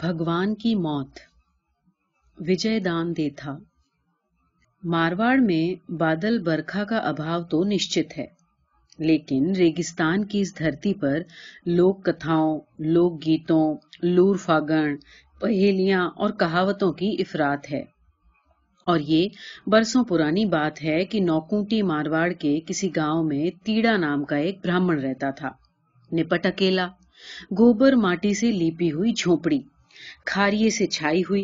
भगवान की मौत विजय दान देथा मारवाड़ में बादल बरखा का अभाव तो निश्चित है लेकिन रेगिस्तान की इस धरती पर लोक कथाओं लोक गीतों लूर फागण पहेलियां और कहावतों की इफरात है और ये बरसों पुरानी बात है कि नौकुंटी मारवाड़ के किसी गांव में तीड़ा नाम का एक ब्राह्मण रहता था निपट अकेला गोबर माटी से लीपी हुई झोपड़ी खारिये से छाई हुई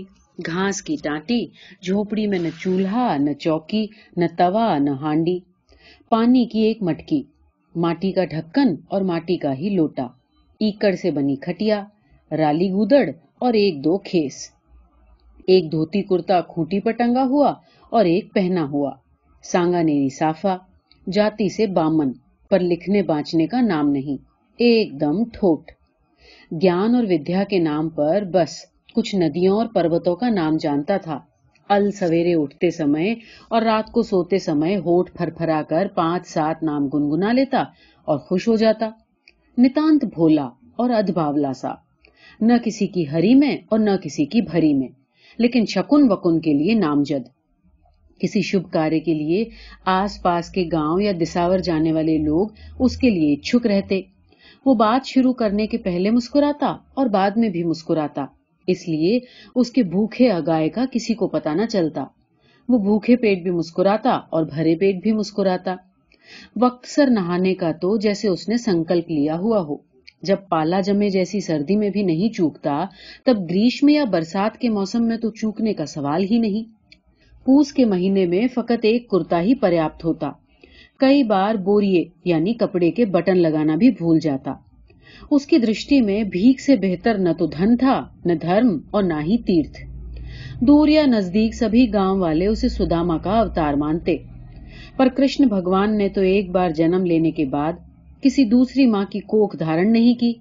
घास की टाटी झोपड़ी में न चूल्हा न चौकी न तवा न हांडी पानी की एक मटकी माटी का ढक्कन और माटी का ही लोटा ईकड़ से बनी खटिया राली गुदड़ और एक दो खेस एक धोती कुर्ता खूटी पर टंगा हुआ और एक पहना हुआ सांगा ने साफा जाति से बामन पर लिखने बांचने का नाम नहीं एकदम ठोट ज्ञान और विद्या के नाम पर बस कुछ नदियों और पर्वतों का नाम जानता था अल सवेरे उठते समय और रात को सोते समय होठ फरफरा कर पांच सात नाम गुनगुना लेता और खुश हो जाता नितांत भोला और अधबावला सा न किसी की हरी में और न किसी की भरी में लेकिन शकुन वकुन के लिए नामजद किसी शुभ कार्य के लिए आसपास के गांव या दिसावर जाने वाले लोग उसके लिए इच्छुक रहते वो बात शुरू करने के पहले मुस्कुराता और बाद में भी मुस्कुराता इसलिए उसके भूखे अगाए का किसी को पता न चलता वो भूखे पेट भी मुस्कुराता और भरे पेट भी मुस्कुराता वक्त सर नहाने का तो जैसे उसने संकल्प लिया हुआ हो जब पाला जमे जैसी सर्दी में भी नहीं चूकता तब ग्रीष्म या बरसात के मौसम में तो चूकने का सवाल ही नहीं पूस के महीने में फकत एक कुर्ता ही पर्याप्त होता कई बार बोरिए यानी कपड़े के बटन लगाना भी भूल जाता उसकी दृष्टि में भीख से बेहतर न तो धन था न धर्म और न ही तीर्थ दूर या नजदीक सभी गांव वाले उसे सुदामा का अवतार मानते पर कृष्ण भगवान ने तो एक बार जन्म लेने के बाद किसी दूसरी माँ की कोख धारण नहीं की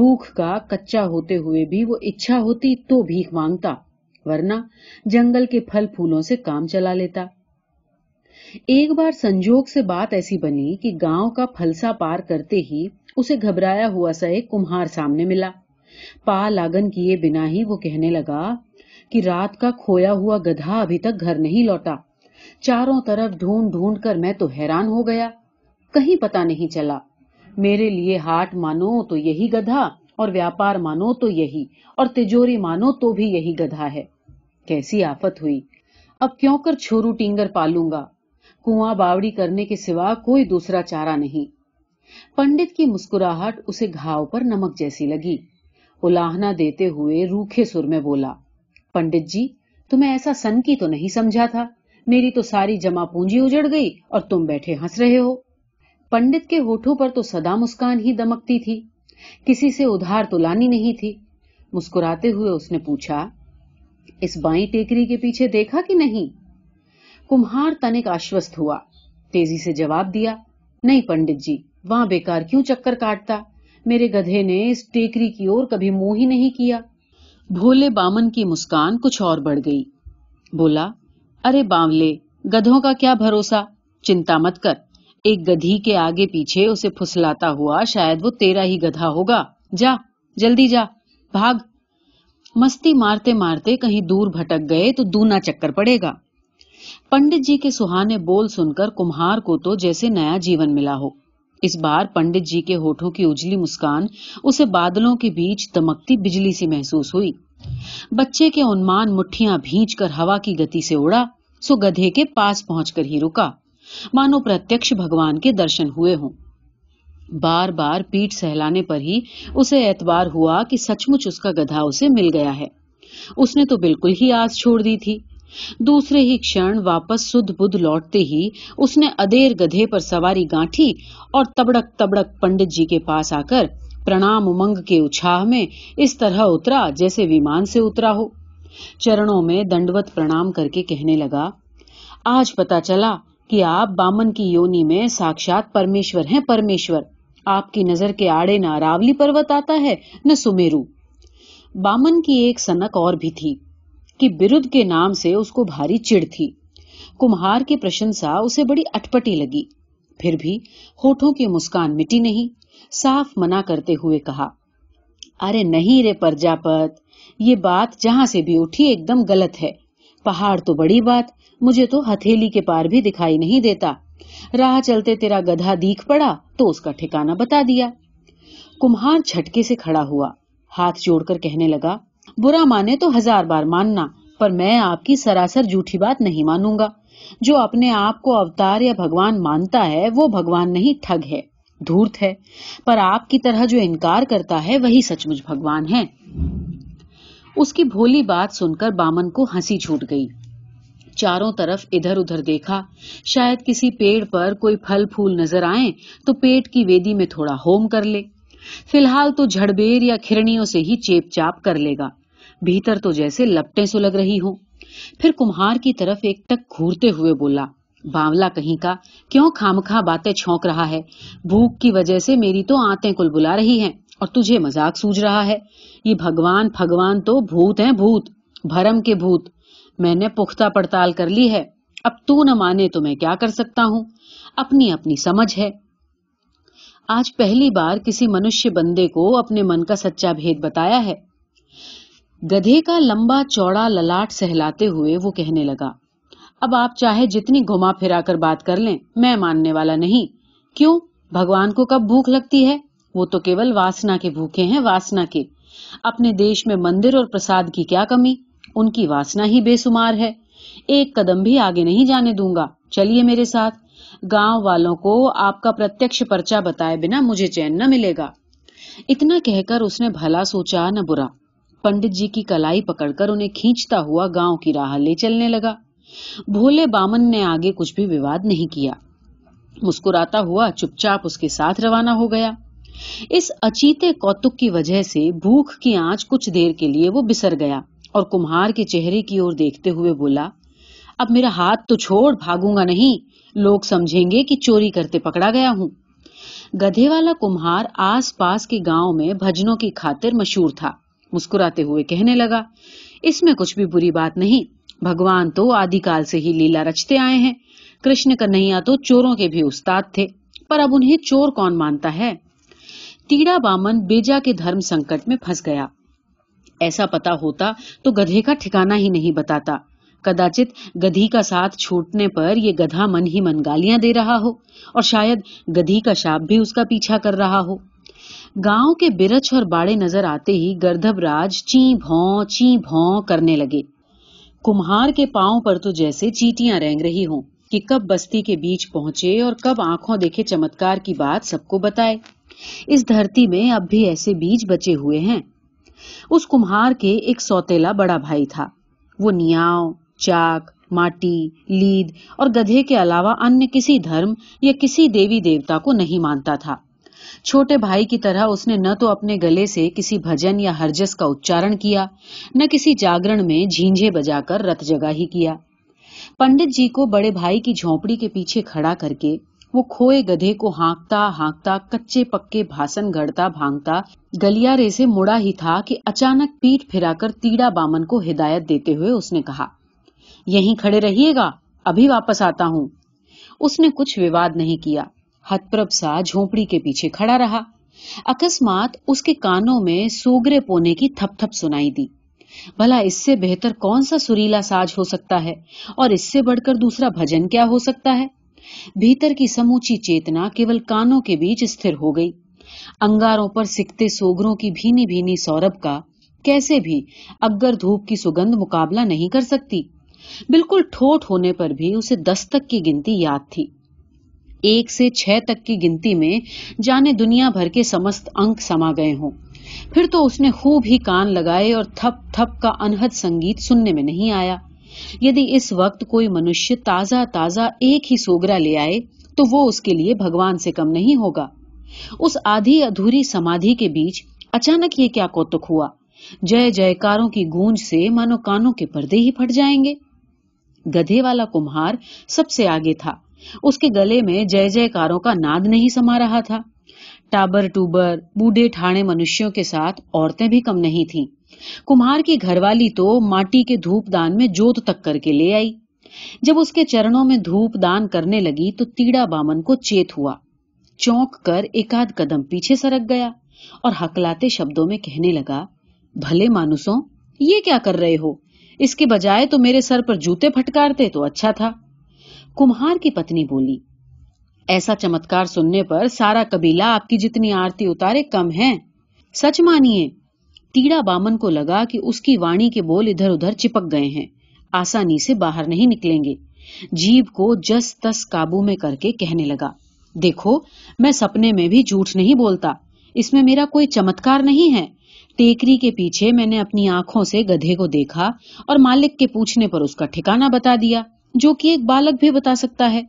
भूख का कच्चा होते हुए भी वो इच्छा होती तो भीख मांगता वरना जंगल के फल फूलों से काम चला लेता एक बार संजोग से बात ऐसी बनी कि गांव का फलसा पार करते ही उसे घबराया हुआ सा एक कुम्हार सामने मिला पा लागन किए बिना ही वो कहने लगा कि रात का खोया हुआ गधा अभी तक घर नहीं लौटा चारों तरफ ढूंढ ढूंढ कर मैं तो हैरान हो गया कहीं पता नहीं चला मेरे लिए हाट मानो तो यही गधा और व्यापार मानो तो यही और तिजोरी मानो तो भी यही गधा है कैसी आफत हुई अब क्यों कर छोरू टींगर पालूंगा कुआ बावड़ी करने के सिवा कोई दूसरा चारा नहीं पंडित की मुस्कुराहट उसे घाव पर नमक जैसी लगी उलाहना देते हुए रूखे सुर में बोला पंडित जी तुम्हें ऐसा सनकी तो नहीं समझा था मेरी तो सारी जमा पूंजी उजड़ गई और तुम बैठे हंस रहे हो पंडित के होठों पर तो सदा मुस्कान ही दमकती थी किसी से उधार तो लानी नहीं थी मुस्कुराते हुए उसने पूछा इस बाई टेकरी के पीछे देखा कि नहीं कुम्हार तनिक आश्वस्त हुआ तेजी से जवाब दिया नहीं पंडित जी वहां बेकार क्यों चक्कर काटता मेरे गधे ने इस टेकरी की ओर कभी मुंह ही नहीं किया भोले बामन की मुस्कान कुछ और बढ़ गई बोला अरे बावले गधों का क्या भरोसा चिंता मत कर एक गधी के आगे पीछे उसे फुसलाता हुआ शायद वो तेरा ही गधा होगा जा जल्दी जा भाग मस्ती मारते मारते कहीं दूर भटक गए तो दूना चक्कर पड़ेगा पंडित जी के सुहाने बोल सुनकर कुम्हार को तो जैसे नया जीवन मिला हो इस बार पंडित जी के होठों की उजली मुस्कान उसे बादलों के बीच दमकती बिजली सी महसूस हुई बच्चे के उन्मान मुठ्ठियां कर हवा की गति से उड़ा सो गधे के पास पहुंचकर ही रुका मानो प्रत्यक्ष भगवान के दर्शन हुए हों बार बार पीठ सहलाने पर ही उसे एतबार हुआ कि सचमुच उसका गधा उसे मिल गया है उसने तो बिल्कुल ही आस छोड़ दी थी दूसरे ही क्षण वापस सुध बुद्ध लौटते ही उसने अधेर गधे पर सवारी गांठी और तबड़क तबड़क पंडित जी के पास आकर प्रणाम उमंग के उछाह में इस तरह उतरा जैसे विमान से उतरा हो चरणों में दंडवत प्रणाम करके कहने लगा आज पता चला कि आप बामन की योनी में साक्षात परमेश्वर हैं परमेश्वर आपकी नजर के आड़े न रावली पर्वत आता है न सुमेरु बामन की एक सनक और भी थी कि बिरुद के नाम से उसको भारी चिड़ थी कुम्हार की प्रशंसा उसे बड़ी अटपटी लगी फिर भी होठों की मुस्कान मिटी नहीं साफ मना करते हुए कहा अरे नहीं रे प्रजापत ये बात जहां से भी उठी एकदम गलत है पहाड़ तो बड़ी बात मुझे तो हथेली के पार भी दिखाई नहीं देता राह चलते तेरा गधा दीख पड़ा तो उसका ठिकाना बता दिया कुम्हार छटके से खड़ा हुआ हाथ जोड़कर कहने लगा बुरा माने तो हजार बार मानना पर मैं आपकी सरासर झूठी बात नहीं मानूंगा जो अपने आप को अवतार या भगवान मानता है वो भगवान नहीं ठग है धूर्त है पर आपकी तरह जो इनकार करता है वही सचमुच भगवान है उसकी भोली बात सुनकर बामन को हंसी छूट गई चारों तरफ इधर उधर देखा शायद किसी पेड़ पर कोई फल फूल नजर आए तो पेट की वेदी में थोड़ा होम कर ले फिलहाल तो झड़बेर या खिरणियों से ही चेप चाप कर लेगा भीतर तो जैसे लपटें सुलग रही हों फिर कुम्हार की तरफ एक टक घूरते हुए बोला बावला कहीं का क्यों खामखा बातें छौंक रहा है भूख की वजह से मेरी तो आते कुल बुला रही है और तुझे मजाक सूझ रहा है ये भगवान भगवान तो भूत है भूत भरम के भूत मैंने पुख्ता पड़ताल कर ली है अब तू न माने तो मैं क्या कर सकता हूँ अपनी अपनी समझ है आज पहली बार किसी मनुष्य बंदे को अपने मन का सच्चा भेद बताया है गधे का लंबा चौड़ा ललाट सहलाते हुए वो कहने लगा अब आप चाहे जितनी घुमा फिरा कर बात कर लें मैं मानने वाला नहीं क्यों भगवान को कब भूख लगती है वो तो केवल वासना के भूखे हैं वासना के अपने देश में मंदिर और प्रसाद की क्या कमी उनकी वासना ही बेसुमार है एक कदम भी आगे नहीं जाने दूंगा चलिए मेरे साथ गांव वालों को आपका प्रत्यक्ष पर्चा बताए बिना मुझे चैन न मिलेगा इतना कहकर उसने भला सोचा न बुरा पंडित जी की कलाई पकड़कर उन्हें खींचता हुआ गांव की राह ले चलने लगा भोले बामन ने आगे कुछ भी विवाद नहीं किया मुस्कुराता हुआ चुपचाप उसके साथ रवाना हो गया इस अचीते कौतुक की वजह से भूख की आंच कुछ देर के लिए वो बिसर गया और कुम्हार के चेहरे की ओर देखते हुए बोला अब मेरा हाथ तो छोड़ भागूंगा नहीं लोग समझेंगे कि चोरी करते पकड़ा गया हूं गधे वाला कुम्हार आस पास के गांव में भजनों की खातिर मशहूर था मुस्कुराते हुए कहने लगा इसमें कुछ भी बुरी बात नहीं भगवान तो आदिकाल से ही लीला रचते आए हैं कृष्ण कन्हैया तो चोरों के भी उस्ताद थे पर अब उन्हें चोर कौन मानता है तीड़ा बामन बेजा के धर्म संकट में फंस गया ऐसा पता होता तो गधे का ठिकाना ही नहीं बताता कदाचित गधी का साथ छूटने पर ये गधा मन ही मन गालियां दे रहा हो और शायद गधी का शाप भी उसका पीछा कर रहा हो गांव के बिरछ और बाड़े नजर आते ही राज ची भौ ची भौ करने लगे कुम्हार के पांव पर तो जैसे चीटियां रेंग रही हो कि कब बस्ती के बीच पहुंचे और कब आंखों देखे चमत्कार की बात सबको बताए इस धरती में अब भी ऐसे बीज बचे हुए हैं उस कुम्हार के एक सौतेला बड़ा भाई था वो नियाव चाक माटी लीद और गधे के अलावा अन्य किसी धर्म या किसी देवी देवता को नहीं मानता था छोटे भाई की तरह उसने न तो अपने गले से किसी भजन या हरजस का उच्चारण किया न किसी जागरण में झींझे बजाकर रथ जगा ही किया पंडित जी को बड़े भाई की झोपड़ी के पीछे खड़ा करके वो खोए गधे को हाँकता हाँकता कच्चे पक्के भाषण गढ़ता भांगता गलियारे से मुड़ा ही था कि अचानक पीठ फिराकर तीड़ा बामन को हिदायत देते हुए उसने कहा यहीं खड़े रहिएगा अभी वापस आता हूँ उसने कुछ विवाद नहीं किया हतप्रभ सा झोपड़ी के पीछे खड़ा रहा अकस्मात उसके कानों में सोगरे पोने की थप थप सुनाई दी भला इससे बेहतर कौन सा सुरीला साज हो सकता है और इससे बढ़कर दूसरा भजन क्या हो सकता है भीतर की समूची चेतना केवल कानों के बीच स्थिर हो गई अंगारों पर सिकते सोगरों की भीनी भीनी सौरभ का कैसे भी अगर धूप की सुगंध मुकाबला नहीं कर सकती बिल्कुल ठोट होने पर भी उसे दस्तक की गिनती याद थी एक से छह तक की गिनती में जाने दुनिया भर के समस्त अंक समा गए हों फिर तो उसने खूब ही कान लगाए और थप थप का अनहद संगीत सुनने में नहीं आया यदि इस वक्त कोई मनुष्य ताजा ताजा एक ही सोगरा ले आए तो वो उसके लिए भगवान से कम नहीं होगा उस आधी अधूरी समाधि के बीच अचानक ये क्या कौतुक हुआ जय जयकारों की गूंज से मानो कानों के पर्दे ही फट जाएंगे गधे वाला कुम्हार सबसे आगे था उसके गले में जय जयकारों का नाद नहीं समा रहा था टाबर टूबर बूढ़े ठाणे मनुष्यों के साथ औरतें भी कम नहीं थीं। कुमार की घरवाली तो माटी के धूप दान में जोत तक करके ले आई जब उसके चरणों में धूप दान करने लगी तो तीड़ा बामन को चेत हुआ चौंक कर एकाध कदम पीछे सरक गया और हकलाते शब्दों में कहने लगा भले मानुसों ये क्या कर रहे हो इसके बजाय तो मेरे सर पर जूते फटकारते तो अच्छा था कुम्हार की पत्नी बोली ऐसा चमत्कार सुनने पर सारा कबीला आपकी जितनी आरती उतारे कम है सच मानिए टीड़ा बामन को लगा कि उसकी वाणी के बोल इधर उधर चिपक गए हैं आसानी से बाहर नहीं निकलेंगे जीव को जस तस काबू में करके कहने लगा देखो मैं सपने में भी झूठ नहीं बोलता इसमें मेरा कोई चमत्कार नहीं है टेकरी के पीछे मैंने अपनी आंखों से गधे को देखा और मालिक के पूछने पर उसका ठिकाना बता दिया जो कि एक बालक भी बता सकता है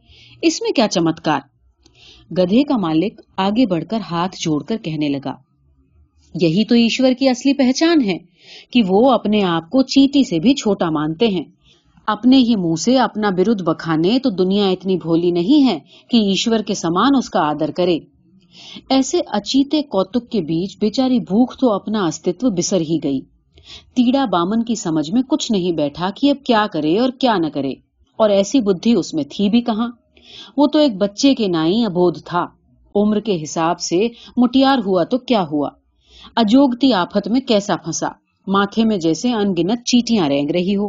इसमें क्या चमत्कार गधे का मालिक आगे बढ़कर हाथ जोड़कर कहने लगा यही तो ईश्वर की असली पहचान है कि वो अपने आप को चींटी से भी छोटा मानते हैं अपने ही मुंह से अपना विरुद्ध बखाने तो दुनिया इतनी भोली नहीं है कि ईश्वर के समान उसका आदर करे ऐसे अचीते कौतुक के बीच बेचारी भूख तो अपना अस्तित्व बिसर ही गई तीड़ा बामन की समझ में कुछ नहीं बैठा कि अब क्या करे और क्या न करे और ऐसी बुद्धि उसमें थी भी कहाँ वो तो एक बच्चे के नाई अबोध था उम्र के हिसाब से मुटियार हुआ तो क्या हुआ अजोगती आफत में कैसा फंसा माथे में जैसे अनगिनत चीटियां रेंग रही हो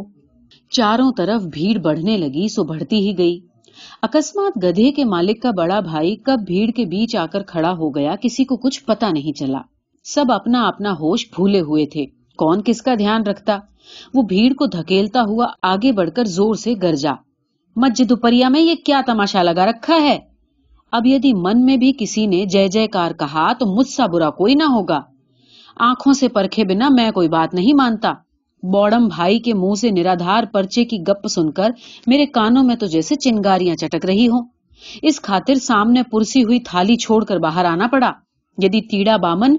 चारों तरफ भीड़ बढ़ने लगी सो बढ़ती ही गई अकस्मात गधे के मालिक का बड़ा भाई कब भीड़ के बीच आकर खड़ा हो गया किसी को कुछ पता नहीं चला सब अपना अपना होश भूले हुए थे कौन किसका ध्यान रखता वो भीड़ को धकेलता हुआ आगे बढ़कर जोर से गरजा मज्ज दुपरिया में ये क्या तमाशा लगा रखा है अब यदि मन में भी किसी ने जय जयकार कहा तो मुझसा बुरा कोई ना होगा आंखों से परखे बिना मैं कोई बात नहीं मानता बौड़म भाई के मुंह से निराधार पर्चे की गप सुनकर मेरे कानों में तो जैसे चिंगारियां चटक रही हो इस खातिर सामने पुरसी हुई थाली छोड़कर बाहर आना पड़ा यदि तीड़ा बामन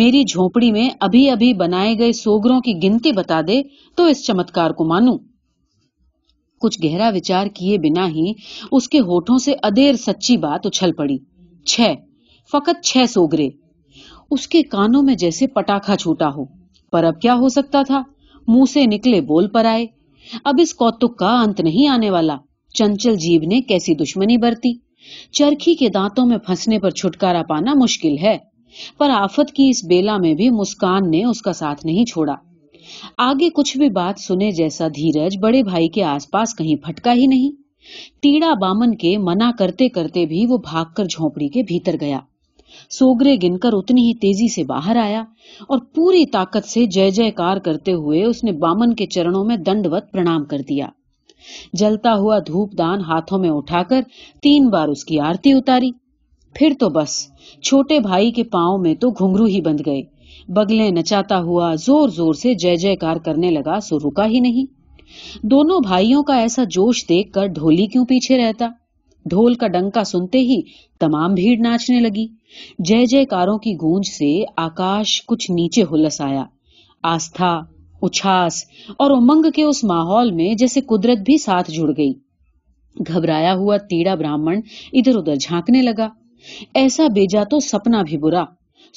मेरी झोपड़ी में अभी अभी बनाए गए सोगरों की गिनती बता दे तो इस चमत्कार को मानू कुछ गहरा विचार किए बिना ही उसके होठों से अधेर सच्ची बात उछल पड़ी छह फकत छह सोगरे उसके कानों में जैसे पटाखा छूटा हो पर अब क्या हो सकता था मुंह से निकले बोल पर आए अब इस कौतुक का अंत नहीं आने वाला चंचल जीव ने कैसी दुश्मनी बरती चरखी के दांतों में फंसने पर छुटकारा पाना मुश्किल है पर आफत की इस बेला में भी मुस्कान ने उसका साथ नहीं छोड़ा आगे कुछ भी बात सुने जैसा धीरज बड़े भाई के आसपास कहीं फटका ही नहीं टीड़ा बामन के मना करते करते भी वो भागकर झोंपड़ी के भीतर गया सोगरे गिनकर उतनी ही तेजी से बाहर आया और पूरी ताकत से जय जयकार करते हुए उसने बामन के चरणों में दंडवत प्रणाम कर दिया जलता हुआ धूपदान हाथों में उठाकर तीन बार उसकी आरती उतारी फिर तो बस छोटे भाई के पांव में तो घुंघरू ही बंध गए बगले नचाता हुआ जोर जोर से जय जयकार करने लगा सो रुका ही नहीं दोनों भाइयों का ऐसा जोश कर ढोली क्यों पीछे रहता ढोल का डंका सुनते ही तमाम भीड़ नाचने लगी जय जयकारों की गूंज से आकाश कुछ नीचे हुलस आया आस्था उछास और उमंग के उस माहौल में जैसे कुदरत भी साथ जुड़ गई घबराया हुआ तीड़ा ब्राह्मण इधर उधर झांकने लगा ऐसा बेजा तो सपना भी बुरा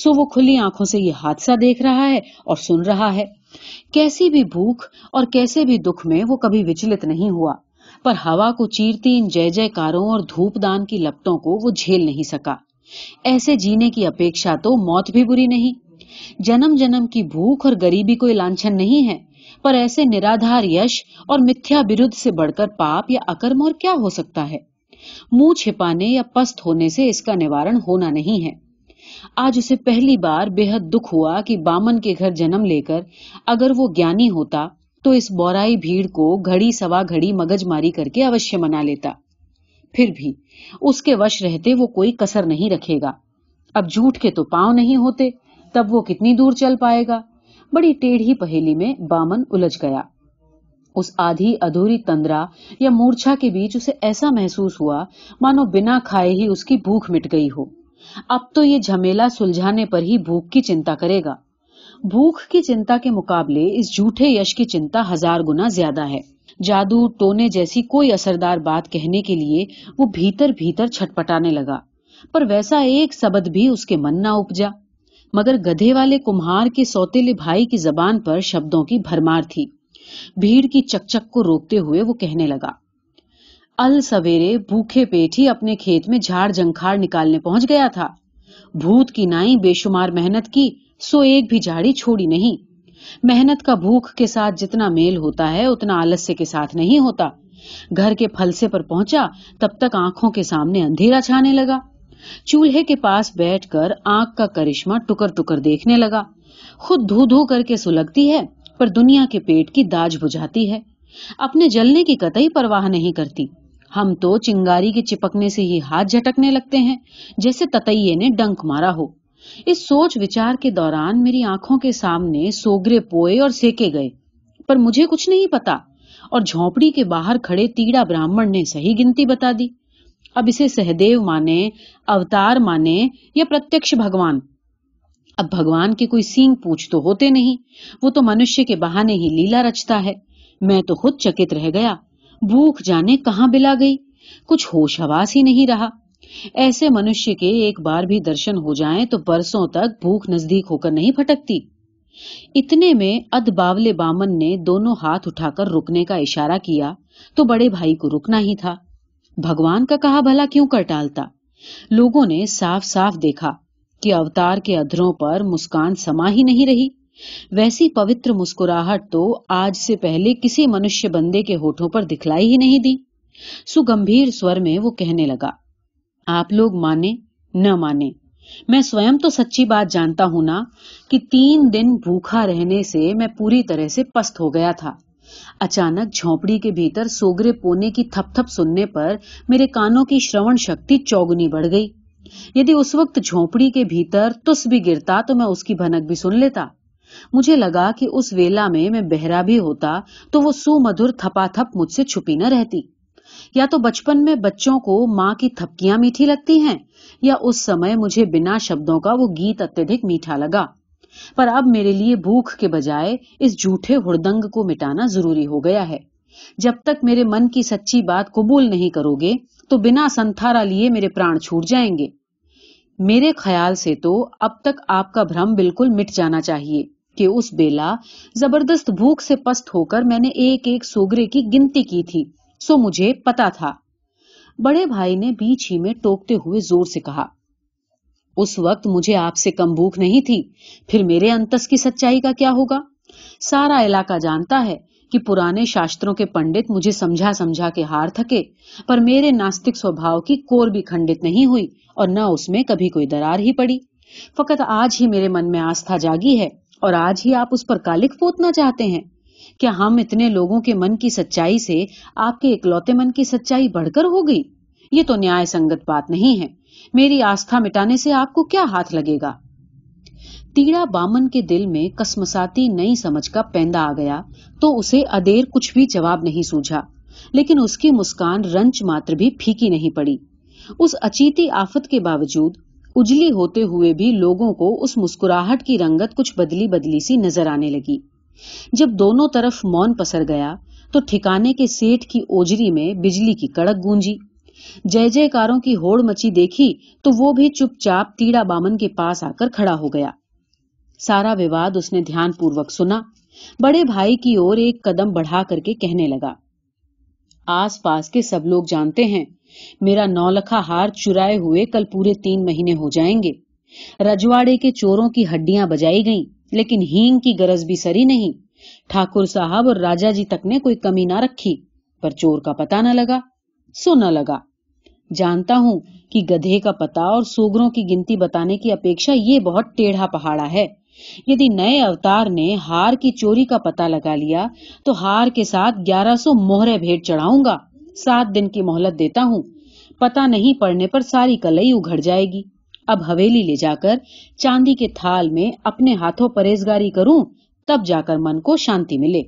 सो वो खुली आंखों से ये हादसा देख रहा है और सुन रहा है कैसी भी भूख और कैसे भी दुख में वो कभी विचलित नहीं हुआ पर हवा को चीरती इन जय जयकारों और धूपदान की लपटों को वो झेल नहीं सका ऐसे जीने की अपेक्षा तो मौत भी बुरी नहीं जन्म जन्म की भूख और गरीबी कोई लाछन नहीं है पर ऐसे निराधार यश और मिथ्या विरुद्ध से बढ़कर पाप या अकर्म और क्या हो सकता है मुंह छिपाने या पस्त होने से इसका निवारण होना नहीं है आज उसे पहली बार बेहद दुख हुआ कि बामन के घर जन्म लेकर अगर वो ज्ञानी होता तो इस बोराई भीड़ को घड़ी सवा घड़ी मगजमारी करके अवश्य मना लेता फिर भी उसके वश रहते वो कोई कसर नहीं रखेगा अब झूठ के तो पांव नहीं होते तब वो कितनी दूर चल पाएगा बड़ी टेढ़ी पहेली में बामन उलझ गया उस आधी अधूरी तंद्रा या मूर्छा के बीच उसे ऐसा महसूस हुआ मानो बिना खाए ही उसकी भूख मिट गई हो अब तो ये झमेला सुलझाने पर ही भूख की चिंता करेगा भूख की चिंता के मुकाबले इस झूठे यश की चिंता हजार गुना ज्यादा है जादू टोने जैसी कोई असरदार बात कहने के लिए वो भीतर भीतर छटपटाने लगा पर वैसा एक शब्द भी उसके मन ना उपजा मगर गधे वाले कुम्हार के सौतेले भाई की जबान पर शब्दों की भरमार थी भीड़ की चकचक को रोकते हुए वो कहने लगा अल सवेरे भूखे पेट ही अपने खेत में झाड़ जंखाड़ निकालने पहुंच गया था भूत की नाई बेशुमार मेहनत की सो एक भी झाड़ी छोड़ी नहीं मेहनत का भूख के साथ जितना मेल होता है उतना आलस्य के साथ नहीं होता घर के फलसे पर पहुंचा तब तक आंखों के सामने अंधेरा छाने लगा चूल्हे के पास बैठ कर आंख का करिश्मा टुकर टुकर देखने लगा खुद धू धू करके सुलगती है पर दुनिया के पेट की दाज बुझाती है अपने जलने की कतई परवाह नहीं करती हम तो चिंगारी के चिपकने से ही हाथ झटकने लगते हैं जैसे ततैये ने डंक मारा हो इस सोच विचार के दौरान मेरी आंखों के सामने सोगरे पोए और सेके गए पर मुझे कुछ नहीं पता और झोपड़ी के बाहर खड़े तीड़ा ब्राह्मण ने सही गिनती बता दी अब इसे सहदेव माने अवतार माने या प्रत्यक्ष भगवान अब भगवान के कोई सींग पूछ तो होते नहीं वो तो मनुष्य के बहाने ही लीला रचता है मैं तो खुद चकित रह गया भूख जाने कहाँ बिला गई कुछ होश हवास ही नहीं रहा ऐसे मनुष्य के एक बार भी दर्शन हो जाए तो बरसों तक भूख नजदीक होकर नहीं फटकती इतने में अद बावले बामन ने दोनों हाथ उठाकर रुकने का इशारा किया तो बड़े भाई को रुकना ही था भगवान का कहा भला क्यों कर टालता लोगों ने साफ साफ देखा कि अवतार के अधरों पर मुस्कान समा ही नहीं रही वैसी पवित्र मुस्कुराहट तो आज से पहले किसी मनुष्य बंदे के होठों पर दिखलाई ही नहीं दी सुगंभीर स्वर में वो कहने लगा आप लोग माने न माने मैं स्वयं तो सच्ची बात जानता हूं ना कि तीन दिन भूखा रहने से मैं पूरी तरह से पस्त हो गया था अचानक झोपड़ी के भीतर सोगरे पोने की थपथप सुनने पर मेरे कानों की श्रवण शक्ति चौगुनी बढ़ गई यदि उस वक्त झोंपड़ी के भीतर तुस भी गिरता तो मैं उसकी भनक भी सुन लेता मुझे लगा कि उस वेला में मैं बहरा भी होता तो वो सुमधुर थपाथप मुझसे छुपी न रहती या तो बचपन में बच्चों को माँ की थपकियां मीठी लगती हैं या उस समय मुझे बिना शब्दों का वो गीत अत्यधिक मीठा लगा पर अब मेरे लिए भूख के बजाय इस झूठे हुड़दंग को मिटाना जरूरी हो गया है जब तक मेरे मन की सच्ची बात कबूल नहीं करोगे तो बिना संथारा लिए मेरे प्राण छूट जाएंगे मेरे ख्याल से तो अब तक आपका भ्रम बिल्कुल मिट जाना चाहिए कि उस बेला जबरदस्त भूख से पस्त होकर मैंने एक एक सोगरे की गिनती की थी सो मुझे पता था बड़े भाई ने बीच ही में टोकते हुए जोर से कहा उस वक्त मुझे आपसे कम भूख नहीं थी फिर मेरे अंतस की सच्चाई का क्या होगा सारा इलाका जानता है कि पुराने शास्त्रों के पंडित मुझे समझा समझा के हार थके पर मेरे नास्तिक स्वभाव की कोर भी खंडित नहीं हुई और न उसमें कभी कोई दरार ही पड़ी फकत आज ही मेरे मन में आस्था जागी है और आज ही आप उस पर कालिक पोतना चाहते हैं क्या हम इतने लोगों के मन की सच्चाई से आपके इकलौते मन की सच्चाई बढ़कर हो गई ये तो न्याय संगत बात नहीं है मेरी आस्था मिटाने से आपको क्या हाथ लगेगा तीड़ा बामन के दिल में कसमसाती नई समझ का पैंदा आ गया तो उसे अदेर कुछ भी जवाब नहीं सूझा लेकिन उसकी मुस्कान रंच मात्र भी फीकी नहीं पड़ी उस अचीती आफत के बावजूद उजली होते हुए भी लोगों को उस मुस्कुराहट की रंगत कुछ बदली बदली सी नजर आने लगी जब दोनों तरफ मौन पसर गया तो ठिकाने के सेठ की ओजरी में बिजली की कड़क गूंजी जय जयकारों की होड़ मची देखी तो वो भी चुपचाप तीड़ा बामन के पास आकर खड़ा हो गया सारा विवाद उसने ध्यानपूर्वक सुना बड़े भाई की ओर एक कदम बढ़ा करके कहने लगा आसपास के सब लोग जानते हैं मेरा नौलखा हार चुराए हुए कल पूरे तीन महीने हो जाएंगे रजवाड़े के चोरों की हड्डियां बजाई गईं, लेकिन हींग की गरज भी सरी नहीं ठाकुर साहब और राजा जी तक ने कोई कमी ना रखी पर चोर का पता ना लगा सो न लगा जानता हूँ कि गधे का पता और सोगरों की गिनती बताने की अपेक्षा ये बहुत टेढ़ा पहाड़ा है यदि नए अवतार ने हार की चोरी का पता लगा लिया तो हार के साथ 1100 मोहरे भेंट चढ़ाऊंगा सात दिन की मोहलत देता हूँ पता नहीं पड़ने पर सारी कलई उघड़ जाएगी अब हवेली ले जाकर चांदी के थाल में अपने हाथों परहेजगारी करूं तब जाकर मन को शांति मिले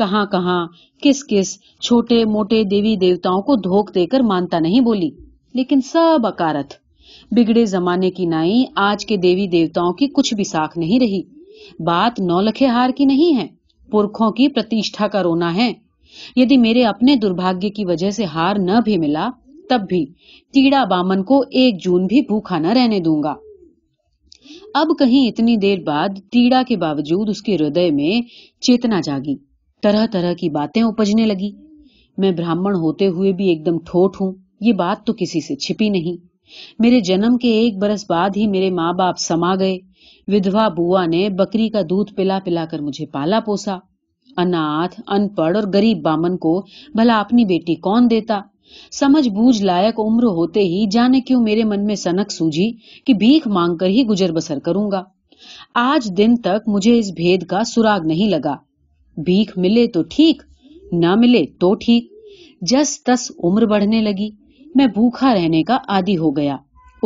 कहाँ कहाँ किस किस छोटे मोटे देवी देवताओं को धोख देकर मानता नहीं बोली लेकिन सब अकारत बिगड़े जमाने की नाई आज के देवी देवताओं की कुछ भी साख नहीं रही बात नौलखे हार की नहीं है पुरखों की प्रतिष्ठा का रोना है यदि मेरे अपने दुर्भाग्य की वजह से हार न भी मिला तब भी टीड़ा बामन को एक जून भी भूखा न रहने दूंगा अब कहीं इतनी देर बाद टीड़ा के बावजूद उसके हृदय में चेतना जागी तरह तरह की बातें उपजने लगी मैं ब्राह्मण होते हुए भी एकदम ठोठ हूं ये बात तो किसी से छिपी नहीं मेरे जन्म के एक बरस बाद ही मेरे माँ बाप समा गए विधवा बुआ ने बकरी का दूध पिला पिलाकर मुझे पाला पोसा अनाथ अनपढ़ और गरीब बामन को भला अपनी बेटी कौन देता समझ बूझ लायक उम्र होते ही जाने क्यों मेरे मन में सनक सूझी कि भीख मांगकर ही गुजर बसर करूंगा आज दिन तक मुझे इस भेद का सुराग नहीं लगा भीख मिले तो ठीक ना मिले तो ठीक जस तस उम्र बढ़ने लगी मैं भूखा रहने का आदि हो गया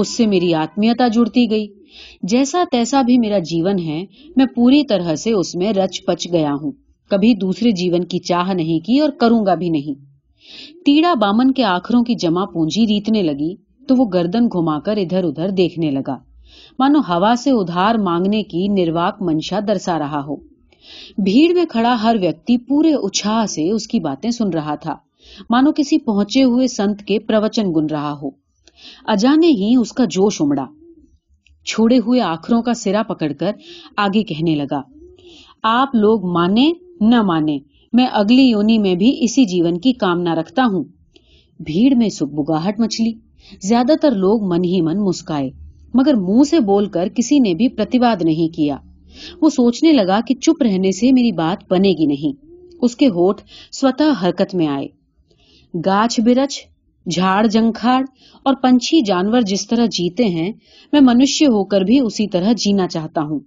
उससे मेरी आत्मीयता जुड़ती गई जैसा तैसा भी मेरा जीवन है मैं पूरी तरह से उसमें रच पच गया हूँ कभी दूसरे जीवन की चाह नहीं की और करूंगा भी नहीं टीड़ा बामन के आखरों की जमा पूंजी रीतने लगी तो वो गर्दन घुमाकर इधर उधर देखने लगा मानो हवा से उधार मांगने की निर्वाक मंशा दर्शा रहा हो भीड़ में खड़ा हर व्यक्ति पूरे उत्साह से उसकी बातें सुन रहा था मानो किसी पहुंचे हुए संत के प्रवचन गुन रहा हो अजाने ही उसका जोश उमड़ा छोड़े हुए आखरों का सिरा पकड़कर आगे कहने लगा आप लोग माने न माने मैं अगली योनी में भी इसी जीवन की कामना रखता हूँ भीड़ में सुखबुगाहट मछली ज्यादातर लोग मन ही मन मुस्काए मगर मुंह से बोलकर किसी ने भी प्रतिवाद नहीं किया वो सोचने लगा कि चुप रहने से मेरी बात बनेगी नहीं उसके होठ स्वतः हरकत में आए गाछ बिरछ झाड़ जंखाड़ और पंछी जानवर जिस तरह जीते हैं मैं मनुष्य होकर भी उसी तरह जीना चाहता हूँ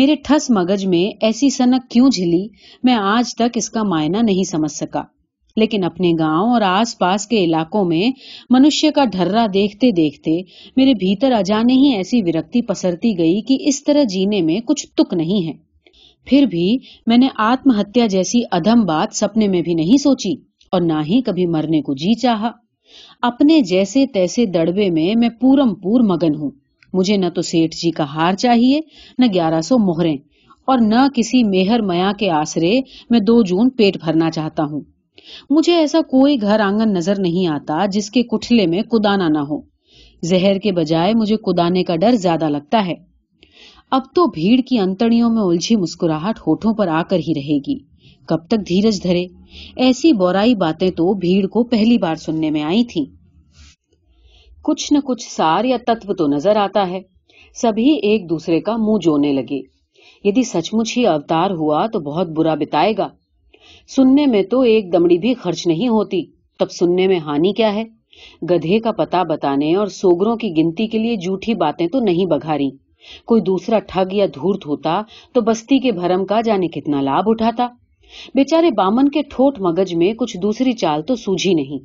मेरे ठस मगज में ऐसी सनक क्यों झिली मैं आज तक इसका मायना नहीं समझ सका लेकिन अपने गांव और आसपास के इलाकों में मनुष्य का ढर्रा देखते देखते मेरे भीतर अजाने ही ऐसी विरक्ति पसरती गई कि इस तरह जीने में कुछ तुक नहीं है फिर भी मैंने आत्महत्या जैसी अधम बात सपने में भी नहीं सोची और ना ही कभी मरने को जी चाह अपने जैसे तैसे दड़बे में मैं पूरम पूर मगन हूँ मुझे न तो सेठ जी का हार चाहिए न ग्यारह सौ मोहरे और न किसी मेहर मया के आसरे में दो जून पेट भरना चाहता हूँ मुझे ऐसा कोई घर आंगन नजर नहीं आता जिसके कुठले में कुदाना ना हो जहर के बजाय मुझे कुदाने का डर ज्यादा लगता है अब तो भीड़ की अंतड़ियों में उलझी मुस्कुराहट होठों पर आकर ही रहेगी कब तक धीरज धरे ऐसी बोराई बातें तो भीड़ को पहली बार सुनने में आई थी कुछ न कुछ सार या तत्व तो नजर आता है सभी एक दूसरे का मुंह जोने लगे यदि सचमुच ही अवतार हुआ तो बहुत बुरा बिताएगा सुनने में तो एक दमड़ी भी खर्च नहीं होती तब सुनने में हानि क्या है गधे का पता बताने और सोगरों की गिनती के लिए जूठी बातें तो नहीं बघारी कोई दूसरा ठग या धूर्त होता तो बस्ती के भरम का जाने कितना लाभ उठाता बेचारे बामन के ठोट मगज में कुछ दूसरी चाल तो सूझी नहीं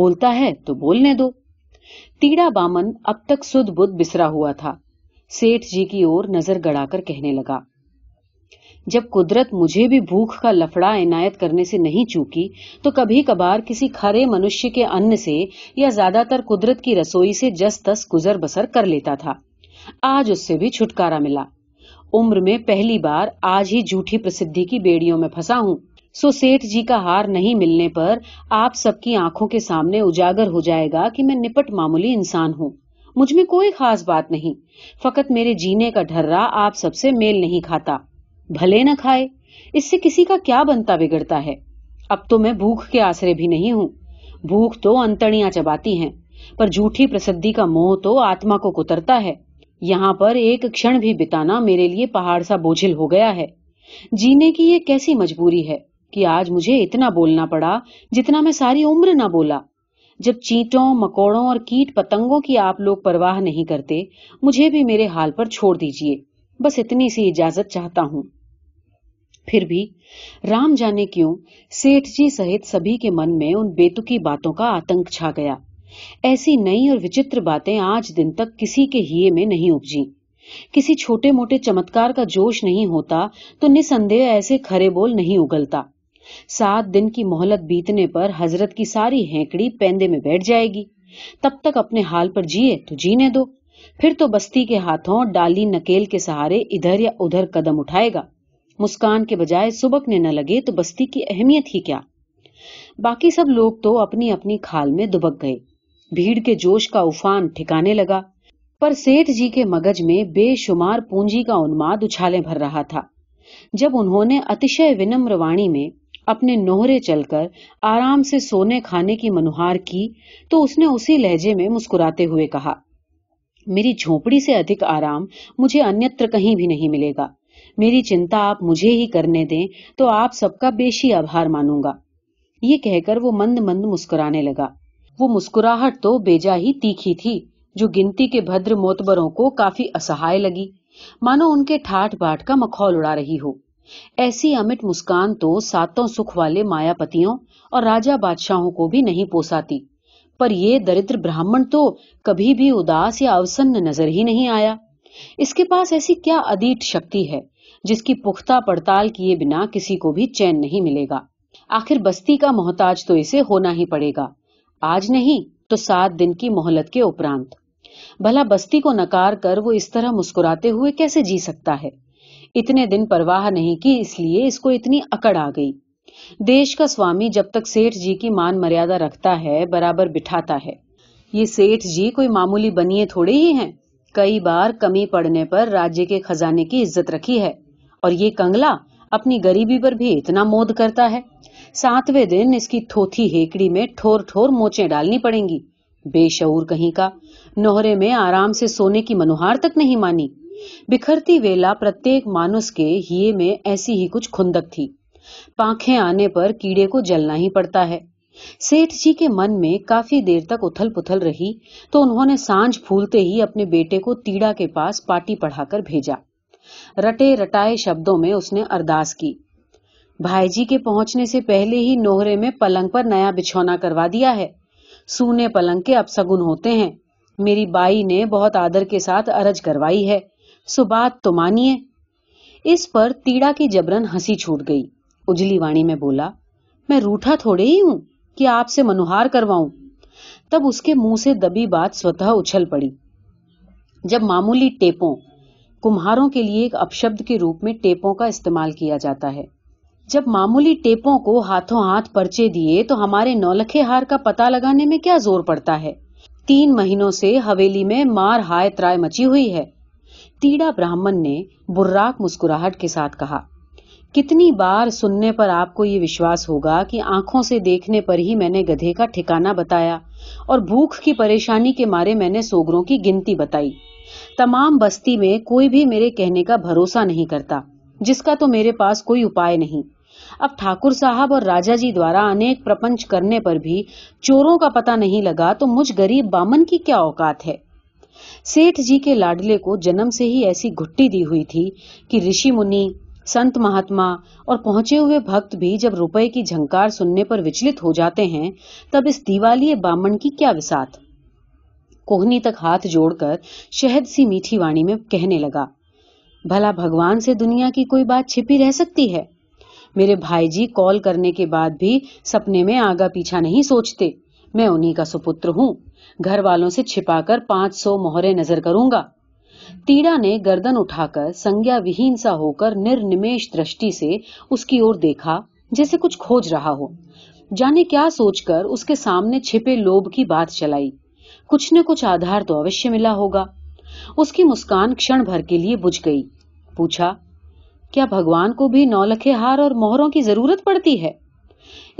बोलता है तो बोलने दो तीड़ा बामन अब तक सुध बुद्ध बिसरा हुआ था सेठ जी की ओर नजर गड़ाकर कहने लगा जब कुदरत मुझे भी भूख का लफड़ा इनायत करने से नहीं चूकी तो कभी कभार किसी खरे मनुष्य के अन्न से या ज्यादातर कुदरत की रसोई से जस तस गुजर बसर कर लेता था आज उससे भी छुटकारा मिला उम्र में पहली बार आज ही झूठी प्रसिद्धि की बेड़ियों में फंसा हूँ सो सेठ जी का हार नहीं मिलने पर आप सबकी आंखों के सामने उजागर हो जाएगा कि मैं निपट मामूली इंसान हूँ मुझ में कोई खास बात नहीं फकत मेरे जीने का ढर्रा आप सबसे मेल नहीं खाता भले न खाए इससे किसी का क्या बनता बिगड़ता है अब तो मैं भूख के आसरे भी नहीं हूं भूख तो अंतड़ियां चबाती हैं पर झूठी प्रसिद्धि का मोह तो आत्मा को कुतरता है यहाँ पर एक क्षण भी बिताना मेरे लिए पहाड़ सा बोझिल हो गया है जीने की यह कैसी मजबूरी है कि आज मुझे इतना बोलना पड़ा जितना मैं सारी उम्र ना बोला जब चीटों मकोड़ों और कीट पतंगों की आप लोग परवाह नहीं करते मुझे भी मेरे हाल पर छोड़ दीजिए बस इतनी सी इजाजत चाहता हूँ फिर भी राम जाने क्यों सेठ जी सहित सभी के मन में उन बेतुकी बातों का आतंक छा गया ऐसी नई और विचित्र बातें आज दिन तक किसी के हिये में नहीं उपजी किसी छोटे मोटे चमत्कार का जोश नहीं होता तो निसंदेह ऐसे खरे बोल नहीं उगलता सात दिन की मोहलत बीतने पर हजरत की सारी हैंकड़ी पैंदे में बैठ जाएगी तब तक अपने हाल पर जिए तो जीने दो फिर तो बस्ती के हाथों डाली नकेल के सहारे इधर या उधर कदम उठाएगा मुस्कान के बजाय सुबकने न लगे तो बस्ती की अहमियत ही क्या बाकी सब लोग तो अपनी अपनी खाल में दुबक गए भीड़ के जोश का उफान ठिकाने लगा पर सेठ जी के मगज में बेशुमार पूंजी का उन्माद उछाले भर रहा था जब उन्होंने अतिशय विनम्र वाणी में अपने नोहरे चलकर आराम से सोने खाने की मनुहार की तो उसने उसी लहजे में मुस्कुराते हुए कहा मेरी झोपड़ी से अधिक आराम मुझे अन्यत्र कहीं भी नहीं मिलेगा मेरी चिंता आप मुझे ही करने दें तो आप सबका बेशी आभार मानूंगा ये कहकर वो मंद मंद मुस्कुराने लगा वो मुस्कुराहट तो बेजा ही तीखी थी जो गिनती के भद्र मोतबरों को काफी असहाय लगी मानो उनके ठाठ बाट का मखौल उड़ा रही हो ऐसी अमिट मुस्कान तो सातों सुख वाले मायापतियों और राजा बादशाहों को भी नहीं पोसाती पर ये दरिद्र ब्राह्मण तो कभी भी उदास या अवसन्न नजर ही नहीं आया इसके पास ऐसी क्या अदीट शक्ति है जिसकी पुख्ता पड़ताल किए बिना किसी को भी चैन नहीं मिलेगा आखिर बस्ती का मोहताज तो इसे होना ही पड़ेगा आज नहीं तो सात दिन की मोहलत के उपरांत भला बस्ती को नकार कर वो इस तरह मुस्कुराते हुए कैसे जी सकता है इतने दिन परवाह नहीं की इसलिए इसको इतनी अकड़ आ गई देश का स्वामी जब तक सेठ जी की मान मर्यादा रखता है बराबर बिठाता है ये सेठ जी कोई मामूली बनिए थोड़े ही हैं कई बार कमी पड़ने पर राज्य के खजाने की इज्जत रखी है और ये कंगला अपनी गरीबी पर भी इतना मोद करता है सातवें दिन इसकी थोथी हेकड़ी में ठोर ठोर मोचे डालनी पड़ेंगी बेशऊर कहीं का नोहरे में आराम से सोने की मनोहार तक नहीं मानी बिखरती वेला प्रत्येक मानुस के हिये में ऐसी ही कुछ खुंदक थी पाखे आने पर कीड़े को जलना ही पड़ता है सेठ जी के मन में काफी देर तक उथल पुथल रही तो उन्होंने सांझ फूलते ही अपने बेटे को तीड़ा के पास पार्टी पढ़ाकर भेजा रटे रटाए शब्दों में उसने अरदास की भाईजी के पहुंचने से पहले ही नोहरे में पलंग पर नया बिछौना करवा दिया है सूने पलंग के अब सगुन होते हैं मेरी बाई ने बहुत आदर के साथ अरज करवाई है सो बात तो मानिए इस पर तीड़ा की जबरन हंसी छूट गई उजली वाणी में बोला मैं रूठा थोड़े ही हूं कि आपसे मनुहार करवाऊ तब उसके मुंह से दबी बात स्वतः उछल पड़ी जब मामूली टेपों कुम्हारों के लिए एक अपशब्द के रूप में टेपों का इस्तेमाल किया जाता है जब मामूली टेपों को हाथों हाथ पर्चे दिए तो हमारे नौलखे हार का पता लगाने में क्या जोर पड़ता है तीन महीनों से हवेली में मार हाय त्राय मची हुई है तीड़ा ब्राह्मण ने बुर्राक मुस्कुराहट के साथ कहा कितनी बार सुनने पर आपको ये विश्वास होगा कि आंखों से देखने पर ही मैंने गधे का ठिकाना बताया और भूख की परेशानी के मारे मैंने सोगरों की गिनती बताई तमाम बस्ती में कोई भी मेरे कहने का भरोसा नहीं करता जिसका तो मेरे पास कोई उपाय नहीं अब ठाकुर साहब और राजा जी द्वारा अनेक प्रपंच करने पर भी चोरों का पता नहीं लगा तो मुझ गरीब बामन की क्या औकात है सेठ जी के लाडले को जन्म से ही ऐसी घुट्टी दी हुई थी कि ऋषि मुनि संत महात्मा और पहुंचे हुए भक्त भी जब रुपए की झंकार सुनने पर विचलित हो जाते हैं तब इस दिवाली बामन की क्या विसाथ कोहनी तक हाथ जोड़कर शहद सी मीठी वाणी में कहने लगा भला भगवान से दुनिया की कोई बात छिपी रह सकती है मेरे भाई जी कॉल करने के बाद भी सपने में आगा पीछा नहीं सोचते मैं उन्हीं का सुपुत्र हूँ घर वालों से छिपा कर पांच सौ मोहरे नजर करूंगा तीड़ा ने गर्दन उठाकर संज्ञा विहीन सा होकर निर्निमेश दृष्टि से उसकी ओर देखा जैसे कुछ खोज रहा हो जाने क्या सोचकर उसके सामने छिपे लोभ की बात चलाई कुछ न कुछ आधार तो अवश्य मिला होगा उसकी मुस्कान क्षण भर के लिए बुझ गई पूछा क्या भगवान को भी नौलखे हार और मोहरों की जरूरत पड़ती है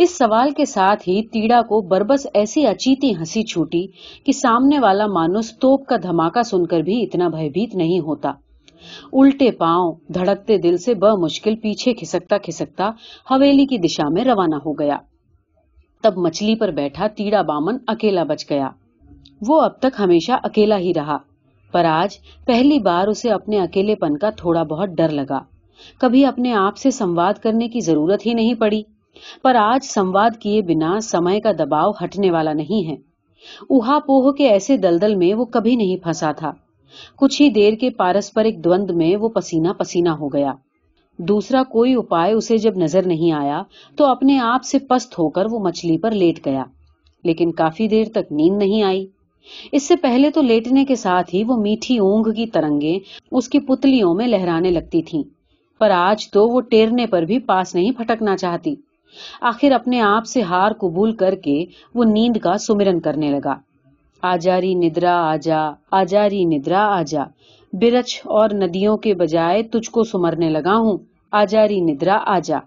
इस सवाल के साथ ही तीड़ा को बरबस ऐसी अचीती हंसी छूटी कि सामने वाला मानुस तोप का धमाका सुनकर भी इतना भयभीत नहीं होता उल्टे पांव धड़कते दिल से मुश्किल पीछे खिसकता खिसकता हवेली की दिशा में रवाना हो गया तब मछली पर बैठा तीड़ा बामन अकेला बच गया वो अब तक हमेशा अकेला ही रहा पर आज पहली बार उसे अपने अकेलेपन का थोड़ा बहुत डर लगा कभी अपने आप से संवाद करने की जरूरत ही नहीं पड़ी पर आज संवाद किए बिना समय का दबाव हटने वाला नहीं है उहापोह के ऐसे दलदल में वो कभी नहीं फंसा था कुछ ही देर के पारस्परिक द्वंद में वो पसीना पसीना हो गया दूसरा कोई उपाय उसे जब नजर नहीं आया तो अपने आप से पस्त होकर वो मछली पर लेट गया लेकिन काफी देर तक नींद नहीं आई इससे पहले तो लेटने के साथ ही वो मीठी ऊंघ की तरंगे उसकी पुतलियों में लहराने लगती थी पर आज तो वो टेरने पर भी पास नहीं फटकना चाहती आखिर अपने आप से हार कबूल करके वो नींद का सुमिरन करने लगा आजारी निद्रा आजा आजारी निद्रा आजा बिरछ और नदियों के बजाय तुझको सुमरने लगा हूं आजारी निद्रा आजा